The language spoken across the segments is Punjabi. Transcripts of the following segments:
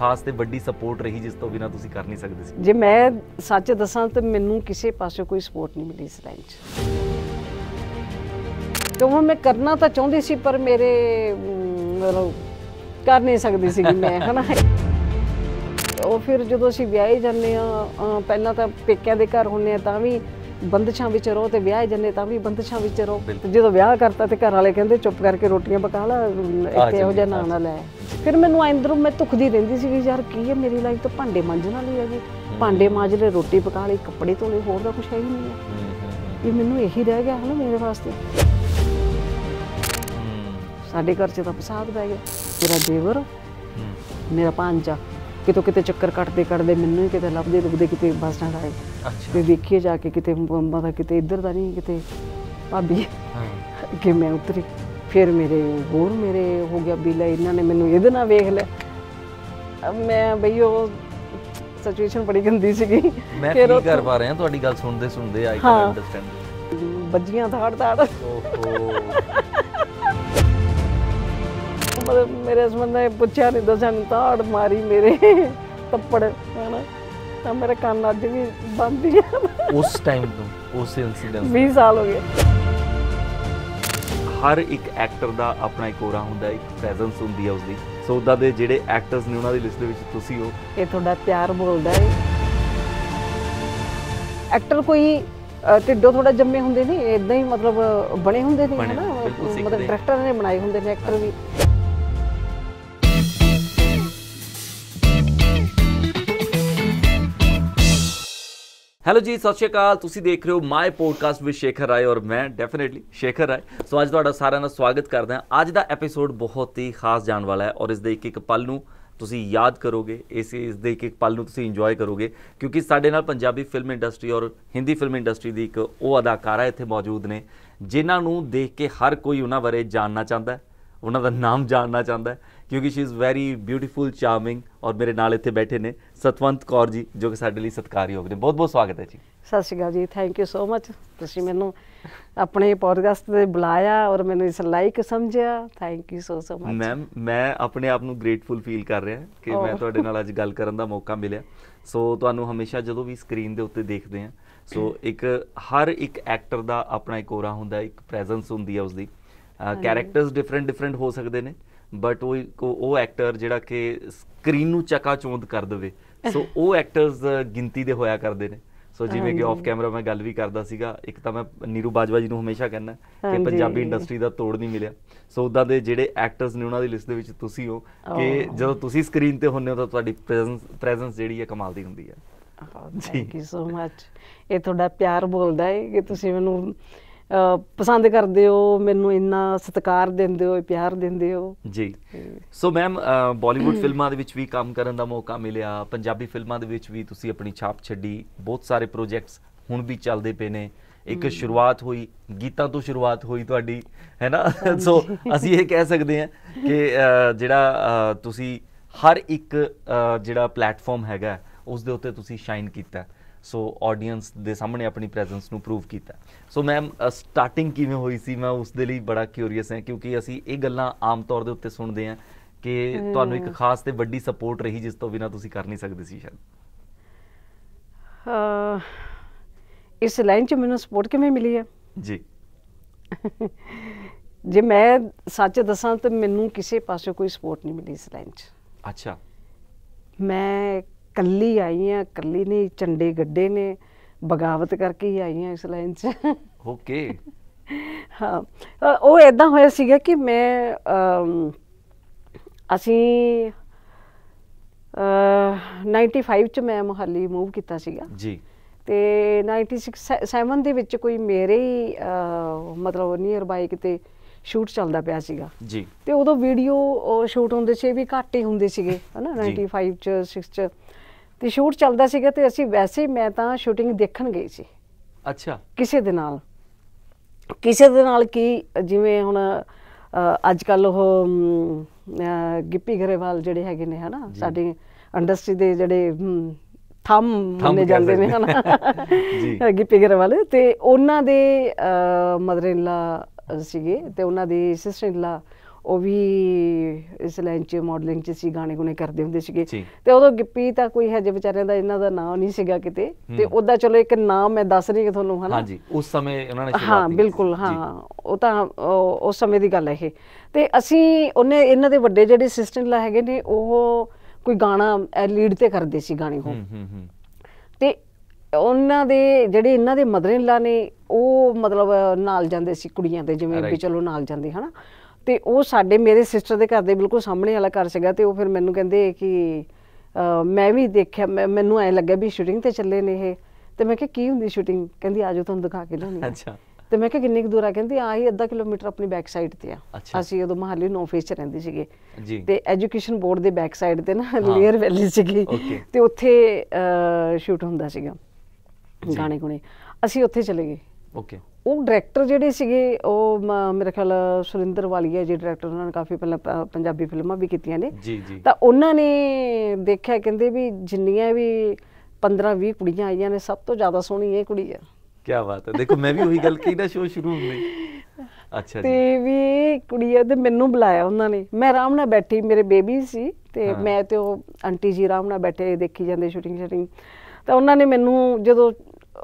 ਖਾਸ ਤੇ ਵੱਡੀ ਸਪੋਰਟ ਰਹੀ ਜਿਸ ਤੋਂ ਬਿਨਾ ਤੁਸੀਂ ਕਰ ਨਹੀਂ ਸਕਦੇ ਸੀ ਜੇ ਮੈਂ ਸੱਚ ਦੱਸਾਂ ਤਾਂ ਮੈਨੂੰ ਕਿਸੇ ਪਾਸੇ ਕੋਈ ਸਪੋਰਟ ਨਹੀਂ ਮਿਲੀ ਇਸ ਲਾਈਨ 'ਚ ਉਹ ਮੈਂ ਕਰਨਾ ਤਾਂ ਚਾਹੁੰਦੀ ਸੀ ਪਰ ਮੇਰੇ ਕਰ ਨਹੀਂ ਸਕਦੀ ਸੀ ਮੈਂ ਹਨਾ ਉਹ ਫਿਰ ਜਦੋਂ ਅਸੀਂ ਵਿਆਹੇ ਜਾਂਦੇ ਆ ਪਹਿਲਾਂ ਤਾਂ ਪੇਕਿਆਂ ਦੇ ਘਰ ਹੁੰਨੇ ਆ ਤਾਂ ਵੀ ਬੰਦਸ਼ਾਂ ਵਿੱਚ ਰਹੋ ਤੇ ਵਿਆਹ ਜੰਨੇ ਤਾਂ ਵੀ ਬੰਦਸ਼ਾਂ ਵਿੱਚ ਰਹੋ ਜਦੋਂ ਵਿਆਹ ਕਰਤਾ ਤੇ ਘਰ ਵਾਲੇ ਕਹਿੰਦੇ ਚੁੱਪ ਕਰਕੇ ਰੋਟੀਆਂ ਪਕਾ ਲੈ ਇੱਥੇ ਇਹੋ ਜਿਹਾ ਨਾਂ ਨਾ ਲੈ ਫਿਰ ਮੈਨੂੰ ਅੰਦਰੋਂ ਮੈਂ ਤੁਖਦੀ ਰਹਿੰਦੀ ਸੀ ਵੀ ਯਾਰ ਕੀ ਹੈ ਮੇਰੀ ਲਾਈਫ ਤਾਂ ਭਾਂਡੇ ਮਾਂਜਣ ਵਾਲੀ ਹੈ ਜੀ ਭਾਂਡੇ ਮਾਂਜ ਲੈ ਰੋਟੀ ਪਕਾ ਲਈ ਕੱਪੜੇ ਧੋ ਲੈ ਹੋਰ ਦਾ ਕੁਝ ਹੈ ਹੀ ਨਹੀਂ ਹੈ ਇਹ ਮੈਨੂੰ ਇਹੀ ਰਹਿ ਗਿਆ ਹਨਾ ਮੇਰੇ ਵਾਸਤੇ ਸਾਡੇ ਘਰ 'ਚ ਤਾਂ ਪਸਾਦ ਪੈ ਗਿਆ ਮੇਰਾ ਦੇਵਰ ਮੇਰਾ ਪਾਂਚਾ ਕਿਤੋਂ ਕਿਤੇ ਚੱਕਰ ਕੱਟਦੇ ਕੱਟਦੇ ਮੈਨੂੰ ਕਿਤੇ ਲੱਭਦੇ ਲੱਭਦੇ ਕਿਤੇ ਬੱਸ ਸਟੈਂਡ ਆਏ ਤੇ ਵੇਖੀ ਜਾ ਕੇ ਕਿਤੇ ਬੰਬਾ ਦਾ ਕਿਤੇ ਇੱਧਰ ਦਾ ਨਹੀਂ ਕਿਤੇ ਭਾਬੀ ਕਿ ਮੈਂ ਉਤਰੀ ਫਿਰ ਮੇਰੇ ਹੋਰ ਮੇਰੇ ਹੋ ਗਿਆ ਬੀਲਾ ਇਹਨਾਂ ਨੇ ਮੈਨੂੰ ਇਹਦੇ ਨਾਲ ਵੇਖ ਲਿਆ ਮੈਂ ਬਈ ਉਹ ਸਿਚੁਏਸ਼ਨ ਬੜੀ ਗੰਦੀ ਸੀਗੀ ਮੈਂ ਕੀ ਕਰ ਪਾ ਹਾਂ ਤੁਹਾਡੀ ਗੱਲ ਸੁਣਦੇ ਸੁਣਦੇ ਆਈ ਕੈਨ ਅੰਡਰਸਟੈਂਡ ਬੱਜੀਆਂ ਧਾੜ ਧਾੜ ਓਹੋ ਮਤਲਬ ਮੇਰੇ ਹਸਬੰਦ ਨੇ ਪੁੱਛਿਆ ਨਹੀਂ ਦੱਸਿਆ ਨਹੀਂ ਤਾੜ ਮਾਰੀ ਮੇਰੇ ਤੱਪੜ ਹਨਾ ਤਾਂ ਮੇਰੇ ਕੰਨ ਅੱਜ ਵੀ ਬੰਦ ਹੀ ਉਸ ਟਾਈਮ ਤੋਂ ਉਸ ਇਨਸੀਡੈਂਟ 20 ਸਾਲ ਹੋ ਗਏ ਹਰ ਇੱਕ ਐਕਟਰ ਦਾ ਆਪਣਾ ਇੱਕ ਔਰਾ ਹੁੰਦਾ ਇੱਕ ਪ੍ਰੈਜ਼ੈਂਸ ਹੁੰਦੀ ਹੈ ਉਸਦੀ ਸੋ ਉਦਾਂ ਦੇ ਜਿਹੜੇ ਐਕਟਰਸ ਨੇ ਉਹਨਾਂ ਦੀ ਲਿਸਟ ਦੇ ਵਿੱਚ ਤੁਸੀਂ ਹੋ ਇਹ ਤੁਹਾਡਾ ਪਿਆਰ ਬੋਲਦਾ ਹੈ ਐਕਟਰ ਕੋਈ ਟਿੱਡੋ ਥੋੜਾ ਜੰਮੇ ਹੁੰਦੇ ਨੇ ਇਦਾਂ ਹੀ ਮਤਲਬ ਬਣੇ ਹੁੰਦੇ ਨੇ ਹਨਾ ਮਤਲਬ ਡਾਇਰੈਕਟਰ ਨੇ ਬਣਾਏ ਹੁੰਦੇ ਨੇ ਐਕਟਰ ਵੀ ਹੈਲੋ ਜੀ ਸਤਿ ਸ਼੍ਰੀ ਅਕਾਲ ਤੁਸੀਂ ਦੇਖ ਰਹੇ ਹੋ my podcast with Shekhar Rai ਔਰ ਮੈਂ ਡੈਫੀਨਿਟਲੀ ਸ਼ੇਖਰ ਰਾਏ ਸੋ ਅੱਜ ਤੁਹਾਡਾ ਸਾਰਿਆਂ ਦਾ ਸਵਾਗਤ ਕਰਦਾ ਹਾਂ ਅੱਜ ਦਾ ਐਪੀਸੋਡ ਬਹੁਤ ਹੀ ਖਾਸ ਜਾਣ ਵਾਲਾ ਹੈ ਔਰ ਇਸ ਦੇ ਇੱਕ ਇੱਕ ਪਲ ਨੂੰ ਤੁਸੀਂ ਯਾਦ ਕਰੋਗੇ ਇਸ ਇਸ ਦੇ ਇੱਕ ਇੱਕ ਪਲ ਨੂੰ ਤੁਸੀਂ ਇੰਜੋਏ ਕਰੋਗੇ ਕਿਉਂਕਿ ਸਾਡੇ ਨਾਲ ਪੰਜਾਬੀ ਫਿਲਮ ਇੰਡਸਟਰੀ ਔਰ ਹਿੰਦੀ ਫਿਲਮ ਇੰਡਸਟਰੀ ਦੀ ਇੱਕ ਉਹ ਅਦਾਕਾਰਾ ਇੱਥੇ ਮੌਜੂਦ ਨੇ ਜਿਨ੍ਹਾਂ ਨੂੰ ਦੇਖ ਕੇ ਹਰ ਕੋਈ ਉਹਨਾਂ ਬਾਰੇ ਜਾਣਨਾ ਚਾਹੁੰਦਾ ਹੈ ਉਹਨਾਂ ਦਾ ਨਾਮ ਜਾਣਨਾ ਚਾਹੁੰਦਾ ਕਿਉਂਕਿ she is very beautiful charming ਔਰ ਮੇਰੇ ਨਾਲ ਇੱਥੇ ਬੈਠੇ ਨੇ ਸਤਵੰਤ ਕੌਰ ਜੀ ਜੋ ਕਿ ਸਾਡੇ ਲਈ ਸਤਕਾਰਯੋਗ ਨੇ ਬਹੁਤ ਬਹੁਤ ਸਵਾਗਤ ਹੈ ਜੀ ਸਤਿ ਸ਼੍ਰੀ ਅਕਾਲ ਜੀ ਥੈਂਕ ਯੂ ਸੋ ਮਚ ਤੁਸੀਂ ਮੈਨੂੰ ਆਪਣੇ ਪੋਡਕਾਸਟ ਤੇ ਬੁਲਾਇਆ ਔਰ ਮੈਨੂੰ ਇਸ ਲਾਈਕ ਸਮਝਿਆ thank you so so much ma'am ਮੈਂ ਆਪਣੇ ਆਪ ਨੂੰ ਗ੍ਰੇਟਫੁਲ ਫੀਲ ਕਰ ਰਿਹਾ ਕਿ ਮੈਂ oh। ਤੁਹਾਡੇ ਨਾਲ ਅੱਜ ਗੱਲ ਕਰਨ ਦਾ ਮੌਕਾ ਮਿਲਿਆ ਸੋ ਤੁਹਾਨੂੰ ਹਮੇਸ਼ਾ ਜਦੋਂ ਵੀ ਸਕਰੀਨ ਦੇ ਉੱਤੇ ਦੇਖਦੇ ਆ ਸੋ ਇੱਕ ਹਰ ਇੱਕ ਐਕਟਰ ਦਾ ਆਪਣਾ ਇੱਕ ਔਰਾ ਹੁੰਦਾ ਇੱਕ ਪ੍ਰੈਜ਼ੈਂਸ ਹੁੰਦੀ ਹੈ ਦੀ ਕੈਰੈਕਟਰਸ ਡਿਫਰੈਂਟ ਡਿਫਰੈਂਟ ਹੋ ਸਕਦੇ ਨੇ ਬਟ ਉਹ ਉਹ ਐਕਟਰ ਜਿਹੜਾ ਕਿ ਸਕਰੀਨ ਨੂੰ ਚਕਾ ਚੋਂਦ ਕਰ ਦੇਵੇ ਸੋ ਉਹ ਐਕਟਰਸ ਗਿਣਤੀ ਦੇ ਹੋਇਆ ਕਰਦੇ ਨੇ ਸੋ ਜਿਵੇਂ ਕਿ ਆਫ ਕੈਮਰਾ ਮੈਂ ਗੱਲ ਵੀ ਕਰਦਾ ਸੀਗਾ ਇੱਕ ਤਾਂ ਮੈਂ ਨੀਰੂ ਬਾਜਵਾ ਜੀ ਨੂੰ ਹਮੇਸ਼ਾ ਕਹਿੰਦਾ ਕਿ ਪੰਜਾਬੀ ਇੰਡਸਟਰੀ ਦਾ ਤੋੜ ਨਹੀਂ ਮਿਲਿਆ ਸੋ ਉਦਾਂ ਦੇ ਜਿਹੜੇ ਐਕਟਰਸ ਨੇ ਉਹਨਾਂ ਦੀ ਲਿਸਟ ਦੇ ਵਿੱਚ ਤੁਸੀਂ ਹੋ ਕਿ ਜਦੋਂ ਤੁਸੀਂ ਸਕਰੀਨ ਤੇ ਹੁੰਦੇ ਹੋ ਤਾਂ ਤੁਹਾਡੀ ਪ੍ਰੈਜ਼ੈਂਸ ਪ੍ਰੈਜ਼ੈਂਸ ਜਿਹੜੀ ਹੈ ਕਮਾਲ ਦੀ ਹੁੰਦੀ ਹੈ ਥੈਂਕ ਯੂ ਸੋ ਮੱਚ ਇਹ ਤੁਹਾਡਾ ਪਿਆਰ ਬੋਲਦਾ ਹੈ ਕਿ ਤੁਸੀਂ ਮੈਨੂੰ ਪਸੰਦ ਕਰਦੇ ਹੋ ਮੈਨੂੰ ਇੰਨਾ ਸਤਿਕਾਰ ਦਿੰਦੇ ਹੋ ਪਿਆਰ ਦਿੰਦੇ ਹੋ ਜੀ ਸੋ ਮੈਮ ਬਾਲੀਵੁੱਡ ਫਿਲਮਾਂ ਦੇ ਵਿੱਚ ਵੀ ਕੰਮ ਕਰਨ ਦਾ ਮੌਕਾ ਮਿਲਿਆ ਪੰਜਾਬੀ ਫਿਲਮਾਂ ਦੇ ਵਿੱਚ ਵੀ ਤੁਸੀਂ ਆਪਣੀ ਛਾਪ ਛੱਡੀ ਬਹੁਤ ਸਾਰੇ ਪ੍ਰੋਜੈਕਟਸ ਹੁਣ ਵੀ ਚੱਲਦੇ ਪਏ ਨੇ ਇੱਕ ਸ਼ੁਰੂਆਤ ਹੋਈ ਗੀਤਾਂ ਤੋਂ ਸ਼ੁਰੂਆਤ ਹੋਈ ਤੁਹਾਡੀ ਹੈਨਾ ਸੋ ਅਸੀਂ ਇਹ ਕਹਿ ਸਕਦੇ ਹਾਂ ਕਿ ਜਿਹੜਾ ਤੁਸੀਂ ਹਰ ਇੱਕ ਜਿਹੜਾ ਪਲੇਟਫਾਰਮ ਹੈਗਾ ਉਸ ਦੇ ਉੱਤੇ ਤੁਸੀਂ ਸ਼ਾਈਨ ਕੀਤਾ ਸੋ ਆਡੀਅנס ਦੇ ਸਾਹਮਣੇ ਆਪਣੀ ਪ੍ਰੈਜ਼ੈਂਸ ਨੂੰ ਪ੍ਰੂਵ ਕੀਤਾ ਸੋ ਮੈਮ ਸਟਾਰਟਿੰਗ ਕਿਵੇਂ ਹੋਈ ਸੀ ਮੈਂ ਉਸ ਦੇ ਲਈ ਬੜਾ ਕਿਉਰੀਅਸ ਹਾਂ ਕਿਉਂਕਿ ਅਸੀਂ ਇਹ ਗੱਲਾਂ ਆਮ ਤੌਰ ਦੇ ਉੱਤੇ ਸੁਣਦੇ ਹਾਂ ਕਿ ਤੁਹਾਨੂੰ ਇੱਕ ਖਾਸ ਤੇ ਵੱਡੀ ਸਪੋਰਟ ਰਹੀ ਜਿਸ ਤੋਂ ਬਿਨਾ ਤੁਸੀਂ ਕਰ ਨਹੀਂ ਸਕਦੇ ਸੀ ਸ਼ਾਇਦ ਇਸ ਲਾਈਨ 'ਚ ਮੈਨੂੰ ਸਪੋਰਟ ਕਿਵੇਂ ਮਿਲੀ ਹੈ ਜੀ ਜੇ ਮੈਂ ਸੱਚ ਦੱਸਾਂ ਤਾਂ ਮੈਨੂੰ ਕਿਸੇ ਪਾਸੇ ਕੋਈ ਸਪੋਰਟ ਨਹੀਂ ਮਿਲੀ ਇਸ ਲਾਈਨ 'ਚ ਅੱਛਾ ਮੈਂ ਕੱਲੀ ਆਈ ਆ ਕੱਲੀ ਨਹੀਂ ਚੰਡੇ ਗੱਡੇ ਨੇ ਬਗਾਵਤ ਕਰਕੇ ਹੀ ਆਈ ਆ ਇਸ ਲਾਈਨ 'ਚ ਓਕੇ ਹਾਂ ਉਹ ਐਦਾਂ ਹੋਇਆ ਸੀਗਾ ਕਿ ਮੈਂ ਅਸੀਂ 95 ਚ ਮੈਂ ਮੁਹੱਲੀ ਮੂਵ ਕੀਤਾ ਸੀਗਾ ਜੀ ਤੇ 96 7 ਦੇ ਵਿੱਚ ਕੋਈ ਮੇਰੇ ਹੀ ਮਤਲਬ ਨੀਅਰ ਬਾਈ ਕਿਤੇ ਸ਼ੂਟ ਚੱਲਦਾ ਪਿਆ ਸੀਗਾ ਜੀ ਤੇ ਉਦੋਂ ਵੀਡੀਓ ਸ਼ੂਟ ਹੁੰਦੇ ਸੀ ਵੀ ਘੱਟ ਹੀ ਹੁੰਦੇ ਸੀਗੇ ਹਨਾ 95 ਚ 6 ਚ ਤੇ ਸ਼ੂਟ ਚੱਲਦਾ ਸੀਗਾ ਤੇ ਅਸੀਂ ਵੈਸੇ ਮੈਂ ਤਾਂ ਸ਼ੂਟਿੰਗ ਦੇਖਣ ਗਈ ਸੀ ਅੱਛਾ ਕਿਸੇ ਦੇ ਨਾਲ ਕਿਸੇ ਦੇ ਨਾਲ ਕੀ ਜਿਵੇਂ ਹੁਣ ਅੱਜ ਕੱਲ ਉਹ ਗਿੱਪੀ ਘਰੇਵਾਲ ਜਿਹੜੇ ਹੈਗੇ ਨੇ ਹਨਾ ਸਾਡੀ ਇੰਡਸਟਰੀ ਦੇ ਜਿਹੜੇ ਥੰਮ ਮੰਨੇ ਜਾਂਦੇ ਨੇ ਹਨਾ ਜੀ ਗਿੱਪੀ ਘਰੇਵਾਲ ਤੇ ਉਹਨਾਂ ਦੇ ਮਦਰ ਇਨ ਲਾ ਸੀਗੇ ਤੇ ਉਹਨਾਂ ਦੀ ਸਿਸਟਰ ਇਨ ਲਾ ਉਹ ਵੀ ਇਸ ਲਾਈਨ 'ਚ ਮਾਡਲਿੰਗ 'ਚ ਸੀ ਗਾਣੇ ਗੁਣੇ ਕਰਦੇ ਹੁੰਦੇ ਸੀਗੇ ਤੇ ਉਦੋਂ ਗਿੱਪੀ ਤਾਂ ਕੋਈ ਹਜੇ ਵਿਚਾਰਿਆਂ ਦਾ ਇਹਨਾਂ ਦਾ ਨਾਮ ਨਹੀਂ ਸੀਗਾ ਕਿਤੇ ਤੇ ਉਹਦਾ ਚਲੋ ਇੱਕ ਨਾਮ ਮੈਂ ਦੱਸ ਰਹੀ ਹਾਂ ਤੁਹਾਨੂੰ ਹਨਾ ਹਾਂਜੀ ਉਸ ਸਮੇਂ ਉਹਨਾਂ ਨੇ ਸ਼ੁਰੂਆਤ ਹਾਂ ਬਿਲਕੁਲ ਹਾਂ ਉਹ ਤਾਂ ਉਸ ਸਮੇਂ ਦੀ ਗੱਲ ਹੈ ਇਹ ਤੇ ਅਸੀਂ ਉਹਨੇ ਇਹਨਾਂ ਦੇ ਵੱਡੇ ਜਿਹੜੇ ਅਸਿਸਟੈਂਟ ਲਾ ਹੈਗੇ ਨੇ ਉਹ ਕੋਈ ਗਾਣਾ ਲੀਡ ਤੇ ਕਰਦੇ ਸੀ ਗਾਣੇ ਉਹ ਤੇ ਉਹਨਾਂ ਦੇ ਜਿਹੜੇ ਇਹਨਾਂ ਦੇ ਮਦਰ ਇਨ ਲਾ ਨੇ ਉਹ ਮਤਲਬ ਨਾਲ ਜਾਂਦੇ ਸੀ ਕੁੜੀਆਂ ਦੇ ਜਿਵੇਂ ਵੀ ਚਲੋ ਨਾਲ ਜਾਂਦੇ ਹਨਾ ਤੇ ਉਹ ਸਾਡੇ ਮੇਰੇ ਸਿਸਟਰ ਦੇ ਘਰ ਦੇ ਬਿਲਕੁਲ ਸਾਹਮਣੇ ਵਾਲਾ ਘਰ ਸੀਗਾ ਤੇ ਉਹ ਫਿਰ ਮੈਨੂੰ ਕਹਿੰਦੇ ਕਿ ਮੈਂ ਵੀ ਦੇਖਿਆ ਮੈਨੂੰ ਐ ਲੱਗਾ ਵੀ ਸ਼ੂਟਿੰਗ ਤੇ ਚੱਲੇ ਨੇ ਇਹ ਤੇ ਮੈਂ ਕਿਹਾ ਕੀ ਹੁੰਦੀ ਸ਼ੂਟਿੰਗ ਕਹਿੰਦੀ ਆਜੋ ਤੁਹਾਨੂੰ ਦਿਖਾ ਕੇ ਲਾਉਣੀ ਅੱਛਾ ਤੇ ਮੈਂ ਕਿਹਾ ਕਿੰਨੀ ਕੁ ਦੂਰ ਆ ਕਹਿੰਦੀ ਆ ਹੀ ਅੱਧਾ ਕਿਲੋਮੀਟਰ ਆਪਣੀ ਬੈਕ ਸਾਈਡ ਤੇ ਆ ਅਸੀਂ ਉਦੋਂ ਮਹਾਲੀ ਨੋ ਫੇਸ 'ਚ ਰਹਿੰਦੇ ਸੀਗੇ ਤੇ ਐਜੂਕੇਸ਼ਨ ਬੋਰਡ ਦੇ ਬੈਕ ਸਾਈਡ ਤੇ ਨਾ ਲੇਅਰ ਵੈਲੀ ਸੀਗੀ ਤੇ ਉੱਥੇ ਸ਼ੂਟ ਹੁੰਦਾ ਸੀਗਾ ਗਾਣੇ ਗੁਣੇ ਅਸੀਂ ਉੱਥੇ ਚਲੇ ਗਏ ਓਕੇ ਉਹ ਡਾਇਰੈਕਟਰ ਜਿਹੜੇ ਸੀਗੇ ਉਹ ਮੇਰੇ ਖਿਆਲ ਸੁਰਿੰਦਰ ਵਾਲੀਆ ਜੀ ਡਾਇਰੈਕਟਰ ਉਹਨਾਂ ਨੇ ਕਾਫੀ ਪਹਿਲਾਂ ਪੰਜਾਬੀ ਫਿਲਮਾਂ ਵੀ ਕੀਤੀਆਂ ਨੇ ਤਾਂ ਉਹਨਾਂ ਨੇ ਦੇਖਿਆ ਕਹਿੰਦੇ ਵੀ ਜਿੰਨੀਆਂ ਵੀ 15 20 ਕੁੜੀਆਂ ਆਈਆਂ ਨੇ ਸਭ ਤੋਂ ਜ਼ਿਆਦਾ ਸੋਹਣੀ ਇਹ ਕੁੜੀ ਆ ਕੀ ਬਾਤ ਹੈ ਦੇਖੋ ਮੈਂ ਵੀ ਉਹੀ ਗੱਲ ਕਹੀ ਨਾ ਸ਼ੋਅ ਸ਼ੁਰੂ ਹੁੰਦੇ ਅੱਛਾ ਜੀ ਤੇ ਵੀ ਕੁੜੀ ਤੇ ਮੈਨੂੰ ਬੁਲਾਇਆ ਉਹਨਾਂ ਨੇ ਮੈਂ ਆਰਾਮ ਨਾਲ ਬੈਠੀ ਮੇਰੇ ਬੇਬੀ ਸੀ ਤੇ ਮੈਂ ਤੇ ਉਹ ਆਂਟੀ ਜੀ ਆਰਾਮ ਨਾਲ ਬੈਠੇ ਦੇਖੀ ਜਾਂਦੇ ਸ਼ੂਟਿੰਗ ਸ਼ੂਟਿੰਗ ਤਾਂ ਉਹਨਾਂ ਨੇ ਮੈਨੂੰ ਜਦੋਂ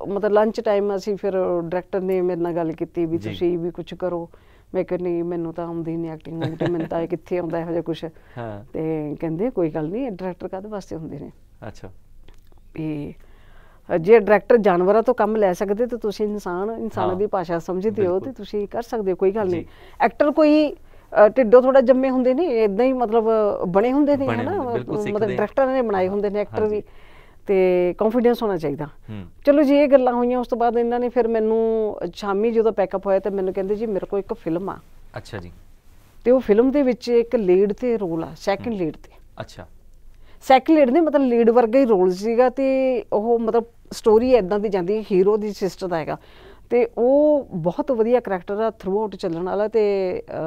ਮਤਲਬ ਲੰਚ ਟਾਈਮ ਅਸੀਂ ਫਿਰ ਡਾਇਰੈਕਟਰ ਨੇ ਮੇਰੇ ਨਾਲ ਗੱਲ ਕੀਤੀ ਵੀ ਤੁਸੀਂ ਵੀ ਕੁਝ ਕਰੋ ਮੈਂ ਨਹੀਂ ਮੈਨੂੰ ਤਾਂ ਆਉਂਦੀ ਨਹੀਂ ਐਕਟਿੰਗ ਮੈਨੂੰ ਤਾਂ ਇਹ ਕਿੱਥੇ ਆਉਂਦਾ ਇਹੋ ਜਿਹਾ ਕੁਝ ਹਾਂ ਤੇ ਕਹਿੰਦੇ ਕੋਈ ਗੱਲ ਨਹੀਂ ਡਾਇਰੈਕਟਰ ਕਾਹਦੇ ਵਾਸਤੇ ਹੁੰਦੇ ਨੇ ਅੱਛਾ ਇਹ ਜੇ ਡਾਇਰੈਕਟਰ ਜਾਨਵਰਾਂ ਤੋਂ ਕੰਮ ਲੈ ਸਕਦੇ ਤੇ ਤੁਸੀਂ ਇਨਸਾਨ ਇਨਸਾਨਾਂ ਦੀ ਭਾਸ਼ਾ ਸਮਝਦੇ ਹੋ ਤੇ ਤੁਸੀਂ ਕਰ ਸਕਦੇ ਹੋ ਕੋਈ ਗੱਲ ਨਹੀਂ ਐਕਟਰ ਕੋਈ ਟਿੱਡੋ ਥੋੜਾ ਜੰਮੇ ਹੁੰਦੇ ਨੇ ਇਦਾਂ ਹੀ ਮਤਲਬ ਬਣੇ ਹੁੰਦੇ ਨੇ ਹਨਾ ਮਤਲਬ ਡਾਇਰੈਕਟਰ ਨੇ ਬਣਾਏ ਹੁੰਦੇ ਨੇ ਐਕਟਰ ਵੀ ਤੇ ਕੰਫੀਡੈਂਸ ਹੋਣਾ ਚਾਹੀਦਾ ਚਲੋ ਜੀ ਇਹ ਗੱਲਾਂ ਹੋਈਆਂ ਉਸ ਤੋਂ ਬਾਅਦ ਇਹਨਾਂ ਨੇ ਫਿਰ ਮੈਨੂੰ ਸ਼ਾਮੀ ਜਦੋਂ ਪੈਕਅਪ ਹੋਇਆ ਤੇ ਮੈਨੂੰ ਕਹਿੰਦੇ ਜੀ ਮੇਰੇ ਕੋਲ ਇੱਕ ਫਿਲਮ ਆ ਅੱਛਾ ਜੀ ਤੇ ਉਹ ਫਿਲਮ ਦੇ ਵਿੱਚ ਇੱਕ ਲੀਡ ਤੇ ਰੋਲ ਆ ਸੈਕੰਡ ਲੀਡ ਤੇ ਅੱਛਾ ਸੈਕੰਡ ਲੀਡ ਨੇ ਮਤਲਬ ਲੀਡ ਵਰਗਾ ਹੀ ਰੋਲ ਸੀਗਾ ਤੇ ਉਹ ਮਤਲਬ ਸਟੋਰੀ ਐਦਾਂ ਦੀ ਜਾਂਦੀ ਹੈ ਹੀਰੋ ਦੀ ਸਿਸਟਰ ਦਾ ਹੈਗਾ ਤੇ ਉਹ ਬਹੁਤ ਵਧੀਆ ਕੈਰੈਕਟਰ ਆ ਥਰੂ ਆਊਟ ਚੱਲਣ ਵਾਲਾ ਤੇ